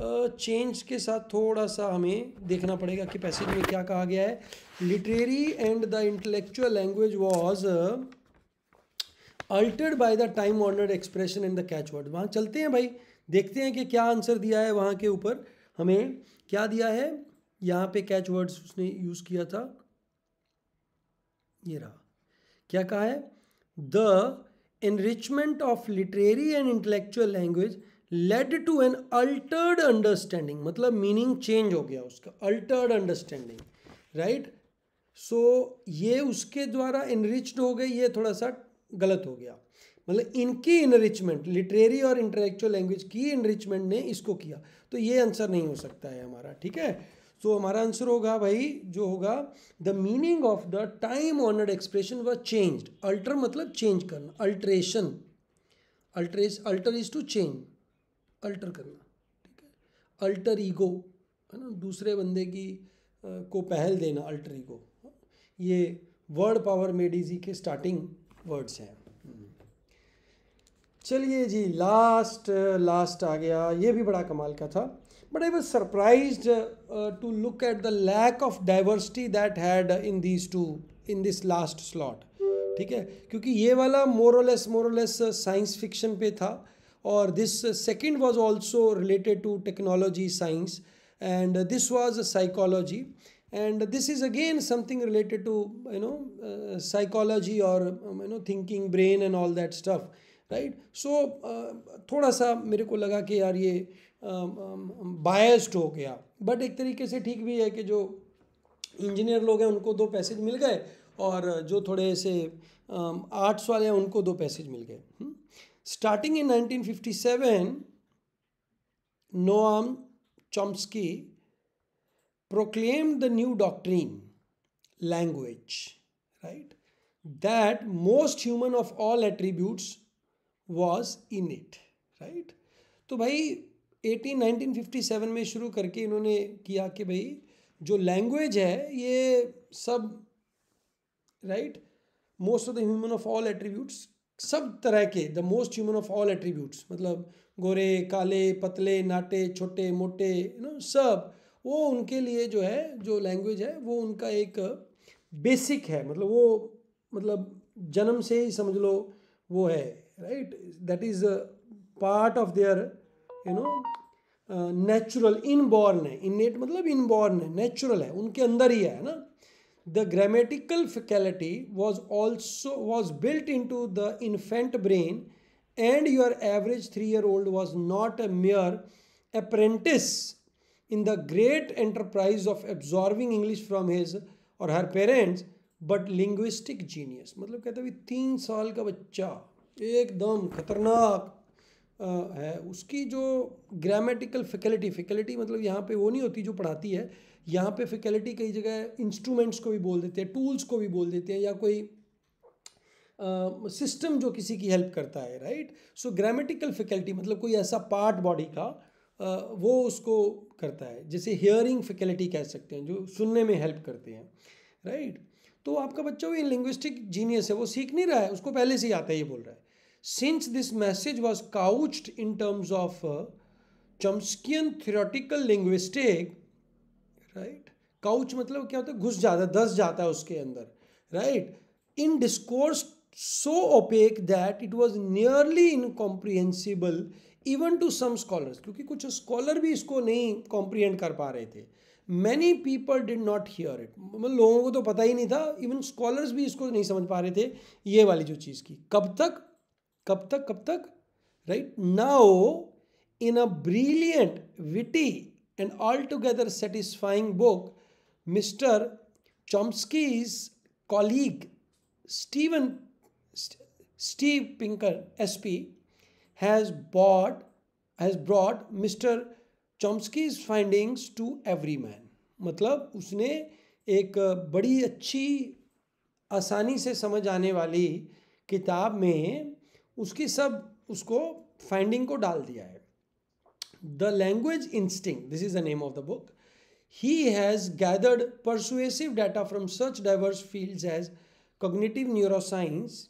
change के साथ थोड़ा सा हमें देखना पड़ेगा कि पैसेज में क्या कहा गया है literary and the intellectual language was altered by the time order expression and the catch word वहाँ चलते हैं भाई देखते हैं कि क्या आंसर दिया है वहाँ के ऊपर हमें क्या दिया है यहाँ पे कैच वर्ड्स उसने यूज़ किया था ये रहा क्या कहा है the enrichment of literary and intellectual language led to an altered understanding मतलब मीनिंग चेंज हो गया उसका अल्टर्ड अंडरस्टैंडिंग राइट सो ये उसके द्वारा इनरिच्ड हो गई ये थोड़ा सा गलत हो गया मतलब इनकी इनरिचमेंट लिटरेरी और इंटेलेक्चुअल लैंग्वेज की इनरिचमेंट ने इसको किया तो ये आंसर नहीं हो सकता है हमारा ठीक है सो so, हमारा आंसर होगा भाई जो होगा the meaning of the time honoured expression were change alter मतलब चेंज करना alteration alters alter is to change alter करना ठीक है अल्टर ईगो है ना दूसरे बंदे की को पहल देना अल्टर ईगो ये वर्ड पावर मेडिजी के स्टार्टिंग वर्ड्स हैं चलिए जी लास्ट लास्ट आ गया ये भी बड़ा कमाल का था but I was surprise to look at the lack of diversity that had in these two in this last slot ठीक है क्योंकि ये वाला मोरलेस मोरोलेस साइंस फिक्शन पे था or this second was also related to technology science and this was psychology and this is again something related to you know uh, psychology or um, you know thinking brain and all that stuff right so uh, thoda sa mere ko laga ki yaar ye biased हो गया बट एक तरीके से ठीक भी है कि जो इंजीनियर लोग हैं उनको दो पैसेज मिल गए और जो थोड़े से आर्ट्स वाले हैं उनको दो पैसेज मिल गए Starting in 1957, Noam Chomsky proclaimed the new doctrine, language, right? That most human of all attributes was in it, right? तो भाई 18 1957 में शुरू करके इन्होंने किया कि भाई जो लैंग्वेज है ये सब right most of the human of all attributes सब तरह के the most human of all attributes मतलब गोरे काले पतले नाटे छोटे मोटे यू नो सब वो उनके लिए जो है जो लैंग्वेज है वो उनका एक बेसिक है मतलब वो मतलब जन्म से ही समझ लो वो है right that is part of their you know natural inborn है इन मतलब इनबॉर्न है नेचुरल है उनके अंदर ही है ना the grammatical faculty was also was built into the infant brain and your average 3 year old was not a mere apprentice in the great enterprise of absorbing english from his or her parents but linguistic genius मतलब कहते हैं 3 saal ka bachcha ekdam khatarnak है उसकी जो ग्रामेटिकल फैकल्टी फैकल्टी मतलब यहाँ पे वो नहीं होती जो पढ़ाती है यहाँ पे फैकल्टी कई जगह इंस्ट्रूमेंट्स को भी बोल देते हैं टूल्स को भी बोल देते हैं या कोई सिस्टम uh, जो किसी की हेल्प करता है राइट सो ग्रामेटिकल फैकल्टी मतलब कोई ऐसा पार्ट बॉडी का uh, वो उसको करता है जैसे हियरिंग फैकल्टी कह सकते हैं जो सुनने में हेल्प करते हैं राइट right? तो आपका बच्चा वो लिंग्विस्टिक जीनियस है वो सीख नहीं रहा है उसको पहले से ही आता है ये बोल रहा है since this message was couched in terms of Chomskyan theoretical linguistic right couch मतलब क्या होता है घुस जाता है दस जाता है उसके अंदर right in discourse so opaque that it was nearly incomprehensible even to some scholars क्योंकि कुछ स्कॉलर भी इसको नहीं कॉम्प्रीहेंड कर पा रहे थे many people did not hear it मतलब लोगों को तो पता ही नहीं था इवन स्कॉलर्स भी इसको नहीं समझ पा रहे थे ये वाली जो चीज़ की कब तक कब तक कब तक right now in a brilliant witty an altogether satisfying book, Mr. Chomsky's colleague Stephen St Steve Pinker SP has bought has brought Mr. Chomsky's findings to every man. मतलब उसने एक बड़ी अच्छी आसानी से समझ आने वाली किताब में उसकी सब उसको फाइंडिंग को डाल दिया है The Language Instinct, this is the name of the book. He has gathered persuasive data from such diverse fields as cognitive neuroscience,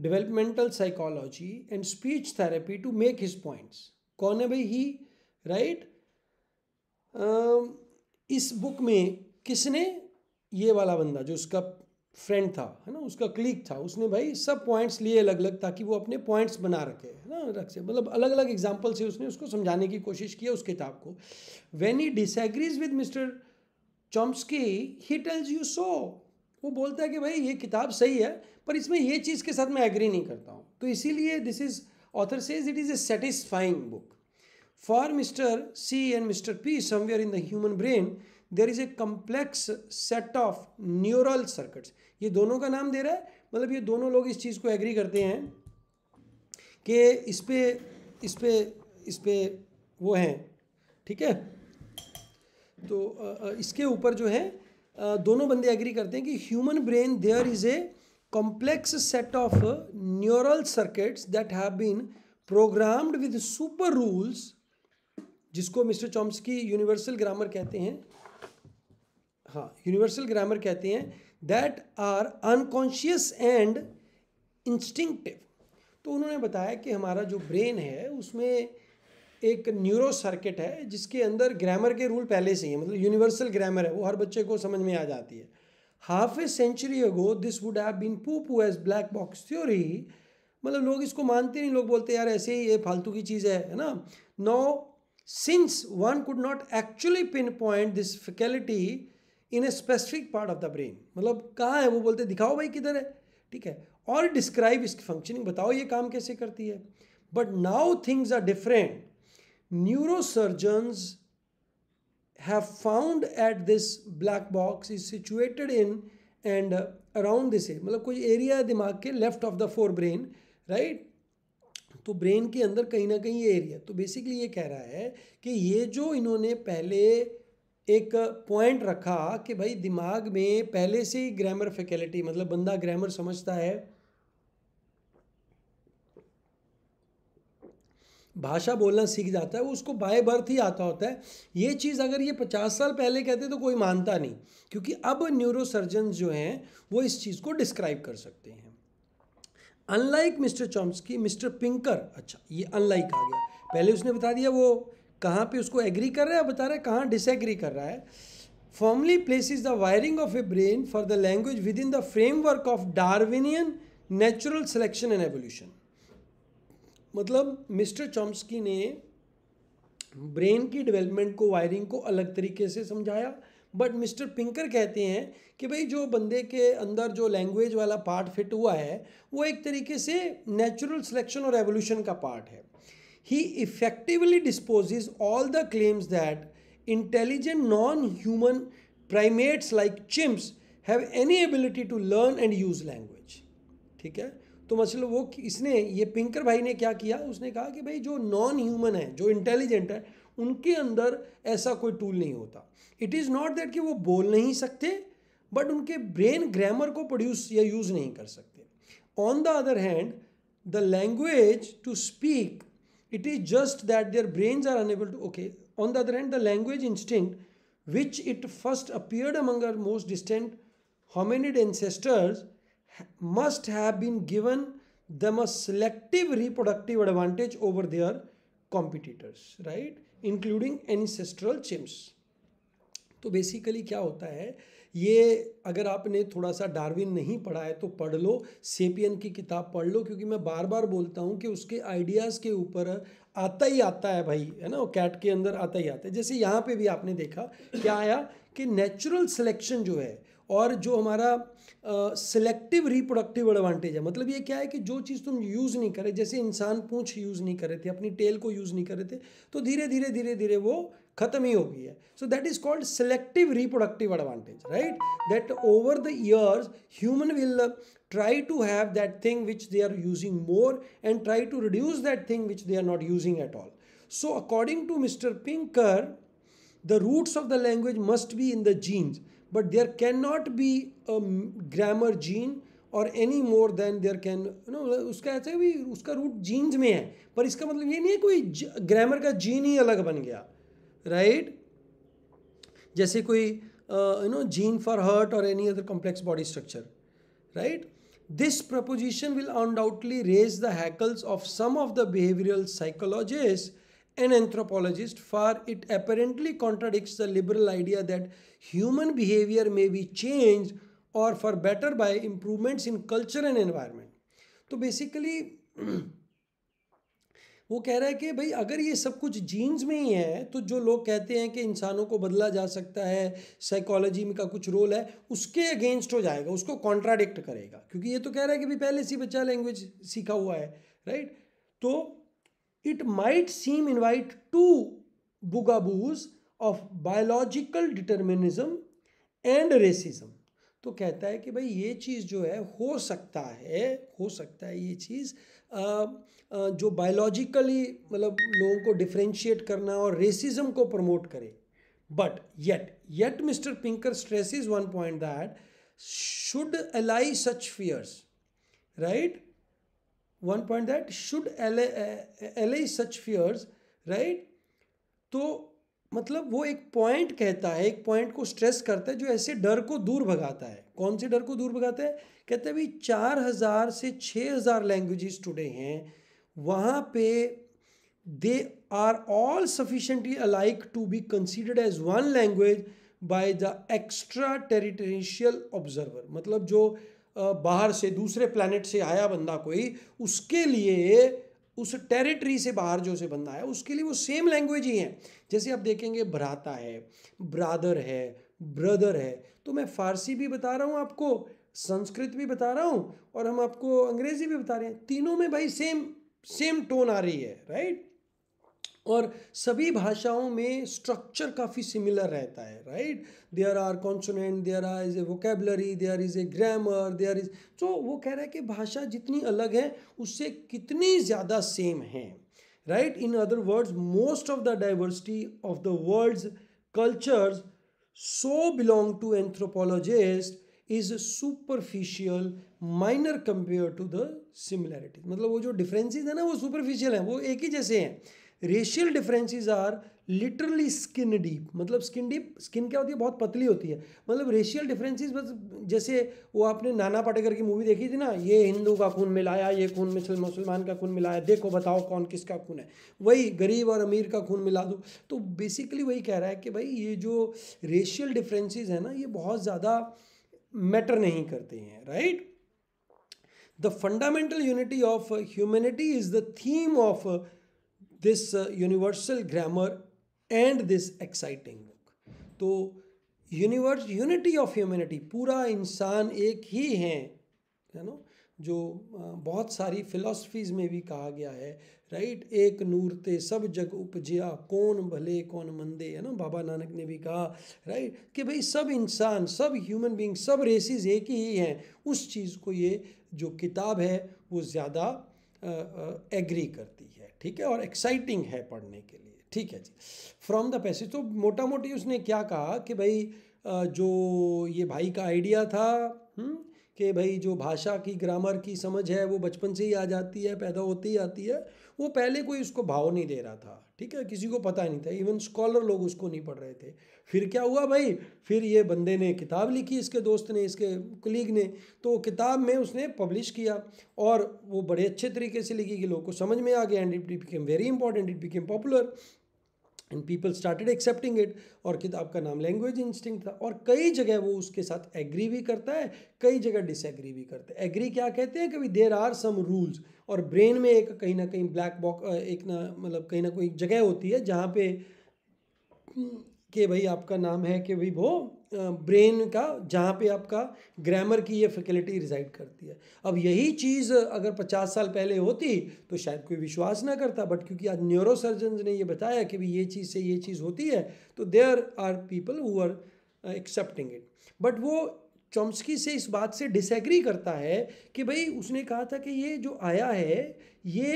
developmental psychology, and speech therapy to make his points. कौन है right? ही um, book इस बुक में किसने ये वाला बंदा जो उसका फ्रेंड था है ना उसका क्लिक था उसने भाई सब पॉइंट्स लिए अलग अलग ताकि वो अपने पॉइंट्स बना रखे है ना रख से मतलब अलग अलग एग्जाम्पल से उसने उसको समझाने की कोशिश किया उस किताब को when he disagrees with mister Chomsky he tells you so वो बोलता है कि भाई ये किताब सही है पर इसमें ये चीज़ के साथ मैं एग्री नहीं करता हूँ तो इसीलिए this is author says it is a satisfying book for mister C and mister P somewhere in the human brain there is a complex set of neural circuits ये दोनों का नाम दे रहा है मतलब ये दोनों लोग इस चीज़ को एग्री करते हैं कि इस पे इस पर इस पर वो हैं ठीक है तो इसके ऊपर जो है दोनों बंदे एग्री करते हैं कि human brain there is a complex set of neural circuits that have been programmed with super rules जिसको मिस्टर चॉम्स्की यूनिवर्सल ग्रामर कहते हैं हाँ यूनिवर्सल ग्रामर कहते हैं that are unconscious and instinctive तो उन्होंने बताया कि हमारा जो ब्रेन है उसमें एक न्यूरो सर्किट है जिसके अंदर ग्रामर के रूल पहले से ही है मतलब यूनिवर्सल ग्रामर है वो हर बच्चे को समझ में आ जाती है half a century ago this would have been pooh pooh as black box theory मतलब लोग इसको मानते नहीं लोग बोलते यार ऐसे ही ये फालतू की चीज़ है है ना no since one could not actually pinpoint this faculty in a specific part of the brain मतलब कहाँ है वो बोलते दिखाओ भाई किधर है ठीक है और डिस्क्राइब इसकी फंक्शनिंग बताओ ये काम कैसे करती है but now things are different neurosurgeons have found at this black box is situated in and around this area मतलब कोई एरिया है दिमाग के left of the forebrain right तो ब्रेन के अंदर कहीं ना कहीं ये एरिया तो बेसिकली ये कह रहा है कि ये जो इन्होंने पहले एक पॉइंट रखा कि भाई दिमाग में पहले से ही ग्रामर फैकल्टी मतलब बंदा ग्रामर समझता है भाषा बोलना सीख जाता है वो उसको बाय बर्थ ही आता होता है ये चीज़ अगर ये पचास साल पहले कहते तो कोई मानता नहीं क्योंकि अब न्यूरोसर्जन जो हैं वो इस चीज़ को डिस्क्राइब कर सकते हैं unlike mister Chomsky mister Pinker अच्छा ये अनलाइक आ गया पहले उसने बता दिया वो कहाँ पे उसको एग्री कर रहा है बता रहा है कहाँ डिसएग्री कर रहा है formerly place is the wiring of a brain for the language within the framework of Darwinian natural selection and evolution मतलब मिस्टर चॉम्स्की ने ब्रेन की डेवलपमेंट को वायरिंग को अलग तरीके से समझाया बट मिस्टर पिंकर कहते हैं कि भाई जो बंदे के अंदर जो लैंग्वेज वाला पार्ट फिट हुआ है वो एक तरीके से नेचुरल सिलेक्शन और एवोल्यूशन का पार्ट है he effectively disposes all the claims that intelligent non-human primates like chimps have any ability to learn and use language ठीक है तो मतलब वो इसने ये पिंकर भाई ने क्या किया उसने कहा कि भाई जो नॉन ह्यूमन है जो इंटेलिजेंट है उनके अंदर ऐसा कोई टूल नहीं होता इट इज़ नॉट दैट कि वो बोल नहीं सकते बट उनके ब्रेन ग्रामर को प्रोड्यूस या यूज़ नहीं कर सकते on the other hand the language to speak it is just that their brains are unable to okay on the other hand the language instinct which it first appeared among our most distant hominid ancestors must have been given them a selective reproductive advantage over their competitors right including ancestral chimps तो बेसिकली क्या होता है ये अगर आपने थोड़ा सा डार्विन नहीं पढ़ा है तो पढ़ लो सेपियन की किताब पढ़ लो क्योंकि मैं बार बार बोलता हूँ कि उसके आइडियाज़ के ऊपर आता ही आता है भाई है ना कैट के अंदर आता ही आता है जैसे यहाँ पे भी आपने देखा क्या आया कि नेचुरल सिलेक्शन जो है और जो हमारा सिलेक्टिव रिप्रोडक्टिव एडवांटेज है मतलब ये क्या है कि जो चीज़ तुम यूज़ नहीं करे जैसे इंसान पूछ यूज़ नहीं करे थे अपनी टेल को यूज़ नहीं करे थे तो धीरे धीरे धीरे धीरे वो खत्म ही हो गई है so that is called selective reproductive advantage right that over the years human will try to have that thing which they are using more and try to reduce that thing which they are not using at all so according to mister Pinker the roots of the language must be in the genes but there can not be a grammar gene और any more than there can no उसका ऐसा है भी उसका रूट जीन्स में है पर इसका मतलब ये नहीं है कोई ग्रामर का जीन ही अलग बन गया right? जैसे कोई you know gene for heart और any other complex body structure right this proposition will undoubtedly raise the hackles of some of the behavioural psychologist anthropologists, for it apparently contradicts the liberal idea that human behavior may be changed or for better by improvements in culture and environment so basically वो कह रहा है कि भाई अगर ये सब कुछ जीन्स में ही है तो जो लोग कहते हैं कि इंसानों को बदला जा सकता है साइकोलॉजी में का कुछ रोल है उसके अगेंस्ट हो जाएगा उसको कॉन्ट्राडिक्ट करेगा क्योंकि ये तो कह रहा है कि भाई पहले से बच्चा लैंग्वेज सीखा हुआ है राइट तो it might seem invite to bugaboos of biological determinism and racism तो कहता है कि भाई ये चीज़ जो है हो सकता है हो सकता है ये चीज़ जो बायोलॉजिकली मतलब लोगों को डिफ्रेंशिएट करना और रेसिज्म को प्रमोट करे but yet yet mister Pinker stress is one point that should allay such fears right one point that should allay such fears right तो मतलब वो एक पॉइंट कहता है एक पॉइंट को स्ट्रेस करता है जो ऐसे डर को दूर भगाता है कौन से डर को दूर भगाता है कहते हैं भाई चार हज़ार से छः हज़ार लैंग्वेजेस टुडे हैं वहाँ पे they are all sufficiently alike to be considered as one language by the extra territorial observer मतलब जो बाहर से दूसरे प्लानट से आया बंदा कोई उसके लिए उस टेरिटरी से बाहर जो से बंदा है उसके लिए वो सेम लैंग्वेज ही है जैसे आप देखेंगे भ्राता है ब्रादर है ब्रदर है तो मैं फारसी भी बता रहा हूँ आपको संस्कृत भी बता रहा हूँ और हम आपको अंग्रेज़ी भी बता रहे हैं तीनों में भाई सेम सेम टोन आ रही है राइट और सभी भाषाओं में स्ट्रक्चर काफ़ी सिमिलर रहता है right there are consonant there are is a vocabulary there is a grammar there is तो वो कह रहा है कि भाषा जितनी अलग है उससे कितनी ज़्यादा सेम है right in other words most of the diversity of the world's cultures so belong to anthropologist is superficial minor compare to the similarities मतलब वो जो डिफरेंसेज है ना वो सुपरफिशियल हैं वो एक ही जैसे हैं racial differences are literally skin deep मतलब स्किन डीप स्किन क्या होती है बहुत पतली होती है मतलब रेशियल डिफरेंसेस बस जैसे वो आपने नाना पाटेकर की मूवी देखी थी ना ये हिंदू का खून मिलाया ये खून मिसल मुसलमान का खून मिलाया देखो बताओ कौन किसका खून है वही गरीब और अमीर का खून मिला दो तो बेसिकली वही कह रहा है कि भाई ये जो रेशियल डिफरेंसेज है ना ये बहुत ज़्यादा मैटर नहीं करते हैं right the fundamental unity of humanity is the theme of this universal grammar and this exciting book तो यूनिवर्स यूनिटी ऑफ ह्यूमैनिटी पूरा इंसान एक ही है है ना जो बहुत सारी फिलोसफीज में भी कहा गया है राइट एक नूर ते सब जग उपजिया कौन भले कौन मंदे है ना बाबा नानक ने भी कहा राइट कि भाई सब इंसान सब ह्यूमन बीइंग सब रेसिस एक ही हैं उस चीज़ को ये जो किताब है वो ज़्यादा एग्री करती है ठीक है और एक्साइटिंग है पढ़ने के लिए ठीक है जी फ्रॉम द पैसेज तो मोटा मोटी उसने क्या कहा कि भाई जो ये भाई का आइडिया था हुँ? हम्म, कि भाई जो भाषा की ग्रामर की समझ है वो बचपन से ही आ जाती है पैदा होती ही आती है वो पहले कोई उसको भाव नहीं दे रहा था ठीक है किसी को पता नहीं था इवन स्कॉलर लोग उसको नहीं पढ़ रहे थे फिर क्या हुआ भाई फिर ये बंदे ने किताब लिखी इसके दोस्त ने इसके कलीग ने तो किताब में उसने पब्लिश किया और वो बड़े अच्छे तरीके से लिखी कि लोग को समझ में आ गया and it became very important it became popular and people started accepting it और किताब का नाम लैंग्वेज इंस्टिंग था और कई जगह वो उसके साथ एग्री भी करता है कई जगह डिसएग्री भी करता है एग्री क्या कहते हैं कभी देर आर सम रूल्स और ब्रेन में एक कहीं ना कहीं ब्लैक बॉक्स एक ना मतलब कहीं ना कोई जगह होती है जहाँ पे कि भाई आपका नाम है कि भाई वो ब्रेन का जहाँ पे आपका ग्रामर की ये फैकल्टी रिजाइड करती है अब यही चीज़ अगर पचास साल पहले होती तो शायद कोई विश्वास ना करता बट क्योंकि आज न्यूरोसर्जन ने ये बताया कि भाई ये चीज़ से ये चीज़ होती है तो there are people who are accepting it but वो चॉम्स्की से इस बात से डिसएग्री करता है कि भाई उसने कहा था कि ये जो आया है ये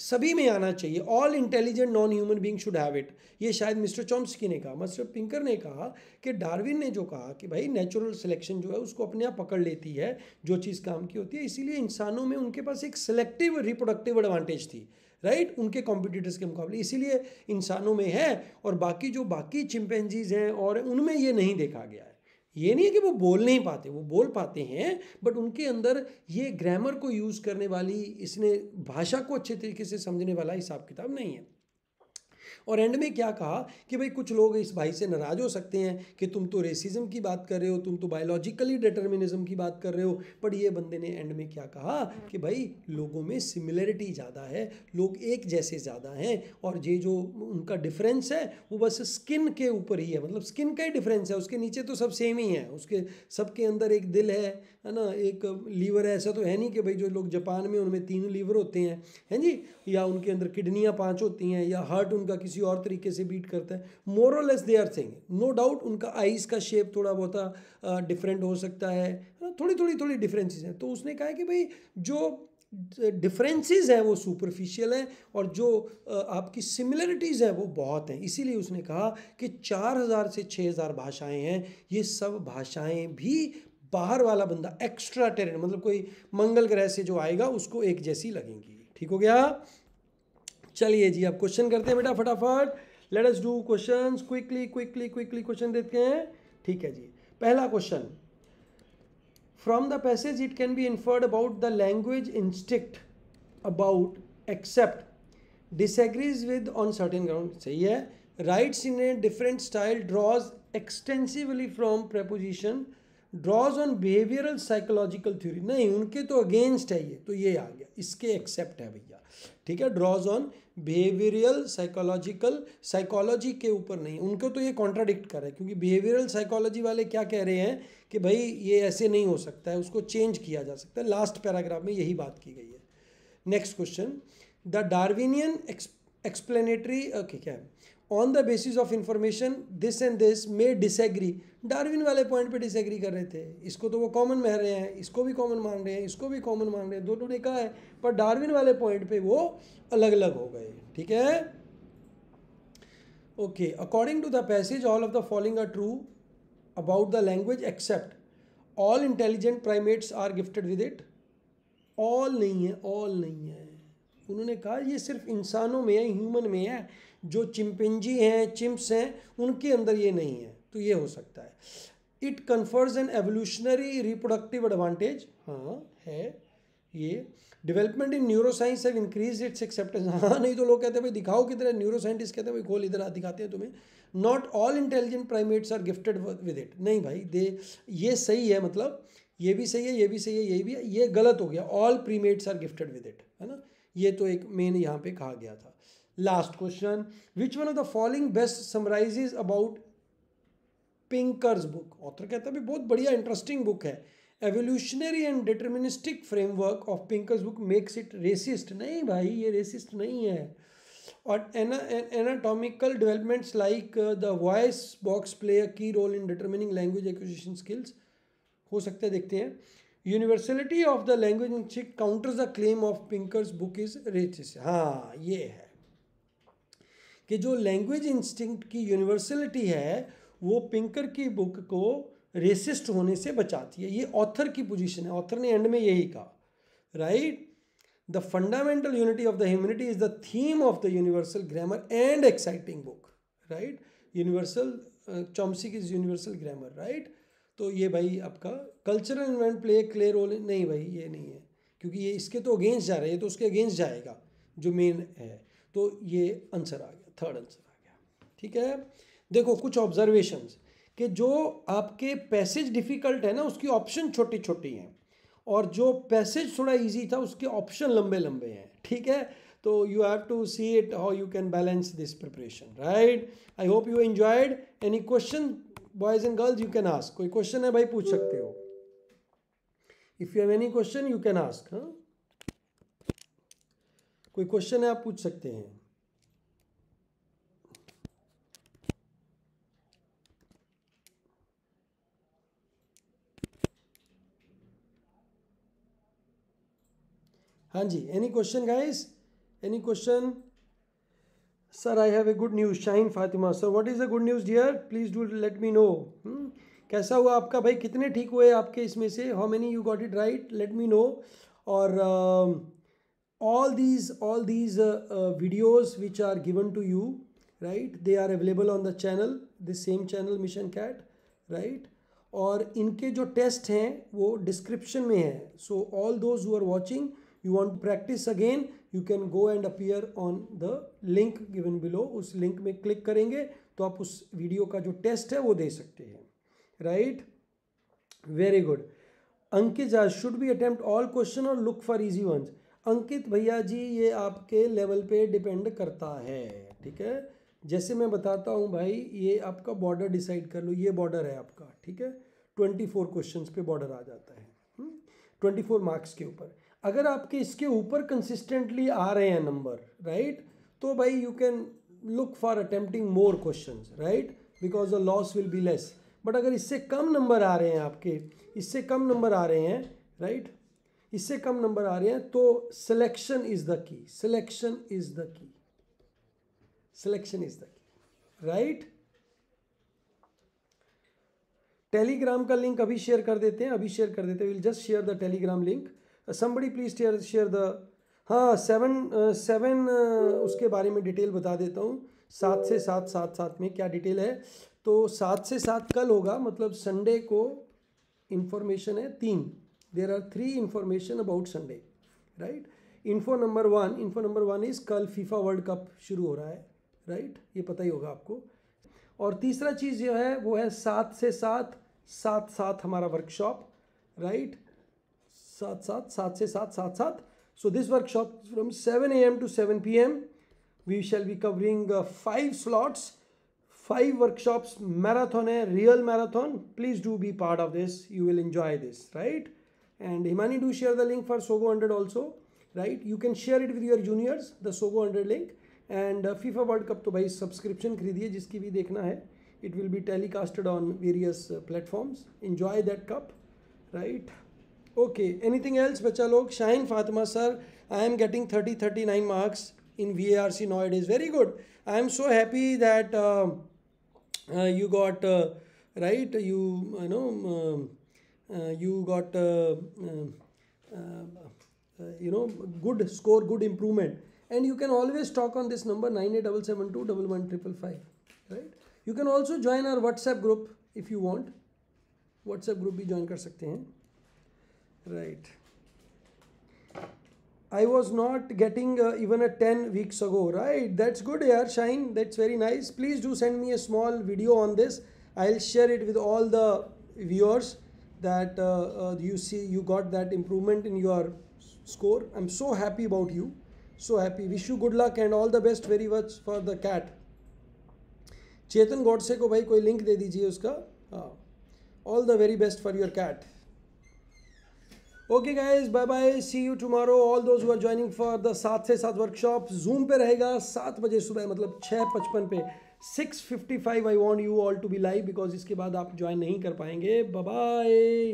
सभी में आना चाहिए all intelligent non human being should have it ये शायद मिस्टर चॉम्सकी ने कहा मिस्टर पिंकर ने कहा कि डार्विन ने जो कहा कि भाई नेचुरल सिलेक्शन जो है उसको अपने आप पकड़ लेती है जो चीज़ काम की होती है इसीलिए इंसानों में उनके पास एक सिलेक्टिव रिप्रोडक्टिव एडवांटेज थी राइट right? उनके कॉम्पिटिटर्स के मुकाबले इसीलिए इंसानों में है और बाकी जो बाकी चिंपेंजीज हैं और उनमें ये नहीं देखा गया है ये नहीं है कि वो बोल नहीं पाते वो बोल पाते हैं बट उनके अंदर ये ग्रामर को यूज़ करने वाली इसने भाषा को अच्छे तरीके से समझने वाला हिसाब किताब नहीं है और एंड में क्या कहा कि भाई कुछ लोग इस भाई से नाराज़ हो सकते हैं कि तुम तो रेसिज्म की बात कर रहे हो तुम तो बायोलॉजिकली डिटर्मिनिज्म की बात कर रहे हो पर ये बंदे ने एंड में क्या कहा कि भाई लोगों में सिमिलरिटी ज़्यादा है लोग एक जैसे ज़्यादा हैं और ये जो उनका डिफरेंस है वो बस स्किन के ऊपर ही है मतलब स्किन का ही डिफरेंस है उसके नीचे तो सब सेम ही है उसके सबके अंदर एक दिल है है ना एक लीवर ऐसा तो है नहीं कि भाई जो लोग जापान में उनमें तीन लीवर होते हैं हैं जी या उनके अंदर किडनियाँ पाँच होती हैं या हार्ट उनका किसी और तरीके से बीट करता है more less they are thing no doubt उनका आइज़ का शेप थोड़ा बहुत डिफरेंट हो सकता है ना थोड़ी थोड़ी थोड़ी डिफरेंसेस हैं तो उसने कहा कि भाई जो डिफरेंसेस हैं वो सुपरफिशियल हैं और जो आपकी सिमिलरिटीज़ हैं वो बहुत हैं इसीलिए उसने कहा कि 4000 से 6000 भाषाएं हैं ये सब भाषाएं भी बाहर वाला बंदा एक्स्ट्रा टेरेन मतलब कोई मंगल ग्रह से जो आएगा उसको एक जैसी लगेंगी ठीक हो गया चलिए जी अब क्वेश्चन करते हैं बेटा फटाफट let us do question quickly quickly quickly question देते हैं ठीक है जी पहला question from the passage it can be inferred about the language instinct about except disagrees with on certain ground सही है writes in a different style draws extensively from proposition draws on behavioural psychological theory नहीं उनके तो अगेंस्ट है ये तो ये आ गया इसके एक्सेप्ट है भैया ठीक है draws on behavioural psychological psychology के ऊपर नहीं उनको तो ये कॉन्ट्राडिक्ट कर रहे क्योंकि बिहेवियरल साइकोलॉजी वाले क्या कह रहे हैं कि भाई ये ऐसे नहीं हो सकता है उसको चेंज किया जा सकता है लास्ट पैराग्राफ में यही बात की गई है next question the Darwinian explanatory okay क्या है on the basis of information this and this may disagree Darwin वाले पॉइंट पे डिसएग्री कर रहे थे इसको तो वो कॉमन मह रहे हैं इसको भी कॉमन मान रहे हैं इसको भी कॉमन मान रहे हैं दोनों ने कहा है पर डार्विन वाले पॉइंट पे वो अलग अलग हो गए ठीक है okay according to the passage all of the following are true about the language except all intelligent primates are gifted with it all नहीं है ऑल नहीं है उन्होंने कहा ये सिर्फ इंसानों में है ह्यूमन में है जो चिंपिंजी हैं चिम्प्स हैं उनके अंदर ये नहीं है तो ये हो सकता है it confers an evolutionary reproductive advantage हाँ है ये development in neuroscience have increase its acceptance हाँ नहीं तो लोग कहते हैं भाई दिखाओ किधर न्यूरो साइंटिस्ट कहते हैं भाई खोल इधर दिखाते हैं तुम्हें not all intelligent primates are gifted with it नहीं भाई दे ये सही है मतलब ये भी सही है ये भी सही है ये भी है ये गलत हो गया all primates are gifted with it है ना ये तो एक मेन यहाँ पे कहा गया था last question which one of the following best summarise about Pinker's book author कहता है भी बहुत बढ़िया इंटरेस्टिंग बुक है evolutionary and deterministic framework of Pinker's book makes it racist नहीं भाई ये रेसिस्ट नहीं है और anatomical developments like the voice box play a key role in determining language acquisition skills हो सकते हैं देखते हैं universality of the language counters the claim of Pinker's book is racist हाँ ये है कि जो लैंग्वेज इंस्टिंक्ट की यूनिवर्सलिटी है वो पिंकर की बुक को रेसिस्ट होने से बचाती है ये ऑथर की पोजीशन है ऑथर ने एंड में यही कहा right the fundamental unity of the humanity is the theme of the universal grammar and exciting book right universal Chomsky is universal grammar right तो ये भाई आपका cultural invent play clay role नहीं भाई ये नहीं है क्योंकि ये इसके तो अगेंस्ट जा रहे हैं ये तो उसके अगेंस्ट जाएगा जो मेन है तो ये आंसर आ गया थर्ड आंसर आ गया ठीक है देखो कुछ ऑब्जर्वेशन कि जो आपके पैसेज डिफ़िकल्ट है ना उसकी ऑप्शन छोटी छोटी हैं और जो पैसेज थोड़ा इजी था उसके ऑप्शन लंबे लंबे हैं ठीक है तो you have to see it how you can balance this preparation right I hope you enjoyed any question boys and girls you can ask कोई क्वेश्चन है भाई पूछ सकते हो if you have any question you can ask कोई क्वेश्चन है आप पूछ सकते हैं हाँ जी any question guys any question sir I have a good news Shine Fatima sir what is a good news dear please do let me know कैसा हुआ आपका भाई कितने ठीक हुए आपके इसमें से how many you got it right let me know और all these all these videos which are given to you right they are available on the channel this same channel mission CAT right और इनके जो टेस्ट हैं वो डिस्क्रिप्शन में है so all those who are watching you want to practice again you can go and appear on the link given below उस लिंक में क्लिक करेंगे तो आप उस वीडियो का जो टेस्ट है वो दे सकते हैं right very good Ankit Jha should be attempt all question और look for easy ones Ankit भैया जी ये आपके लेवल पे डिपेंड करता है ठीक है जैसे मैं बताता हूँ भाई ये आपका बॉर्डर डिसाइड कर लो ये बॉर्डर है आपका ठीक है ट्वेंटी फोर क्वेश्चन पे बॉर्डर आ जाता है ट्वेंटी फोर मार्क्स के ऊपर अगर आपके इसके ऊपर कंसिस्टेंटली आ रहे हैं नंबर राइट तो भाई you can look for attempting more question right because the loss will be less but अगर इससे कम नंबर आ रहे हैं आपके इससे कम नंबर आ रहे हैं राइट right? इससे कम नंबर आ रहे हैं तो selection is the key selection is the key selection is the key right Telegram का लिंक अभी शेयर कर देते हैं अभी शेयर कर देते हैं will just share the Telegram link Uh, somebody please share share the हाँ सेवन सेवन uh, uh, उसके बारे में डिटेल बता देता हूँ सात से सात सात सात में क्या डिटेल है तो सात से सात कल होगा मतलब संडे को इन्फॉर्मेशन है तीन there are three information about Sunday right info number one info number one is कल फीफा वर्ल्ड कप शुरू हो रहा है राइट right? ये पता ही होगा आपको और तीसरा चीज़ जो है वो है सात से सात सात सात हमारा वर्कशॉप राइट right? सात सात सात से सात सात सात so this workshop from seven A M to seven P M we shall be covering five slots five workshops marathon है real marathon please do be part of this you will enjoy this right and Himani do share the link for Sogo hundred also right you can share it with your juniors the Sogo hundred link and FIFA World Cup तो भाई सब्सक्रिप्शन खरीदिए जिसकी भी देखना है it will be telecasted on various platforms enjoy that cup right Okay, anything else, bacha log? Shine Fatima, sir, I am getting 30 39 marks in VARC nowadays. Very good. I am so happy that uh, uh, you got, uh, right, you, you know, um, uh, you got, uh, um, uh, you know, good score, good improvement. And you can always talk on this number 9877211555, right? You can also join our WhatsApp group if you want. WhatsApp group भी join कर सकते हैं right I was not getting uh, even a 10 weeks ago, right? That's good, Air Shine. That's very nice. Please do send me a small video on this. I'll share it with all the viewers that uh, uh, you see you got that improvement in your score. I'm so happy about you. So happy. Wish you good luck and all the best very much for the cat. चेतन गौडसे को भाई कोई लिंक दे दीजिए उसका All the very best for your cat. Okay guys bye bye see you tomorrow all those are joining for the सात से सात वर्कशॉप जूम पे रहेगा सात बजे सुबह मतलब छः पचपन पे six fifty five I want you all to be live because इसके बाद आप ज्वाइन नहीं कर पाएंगे बाय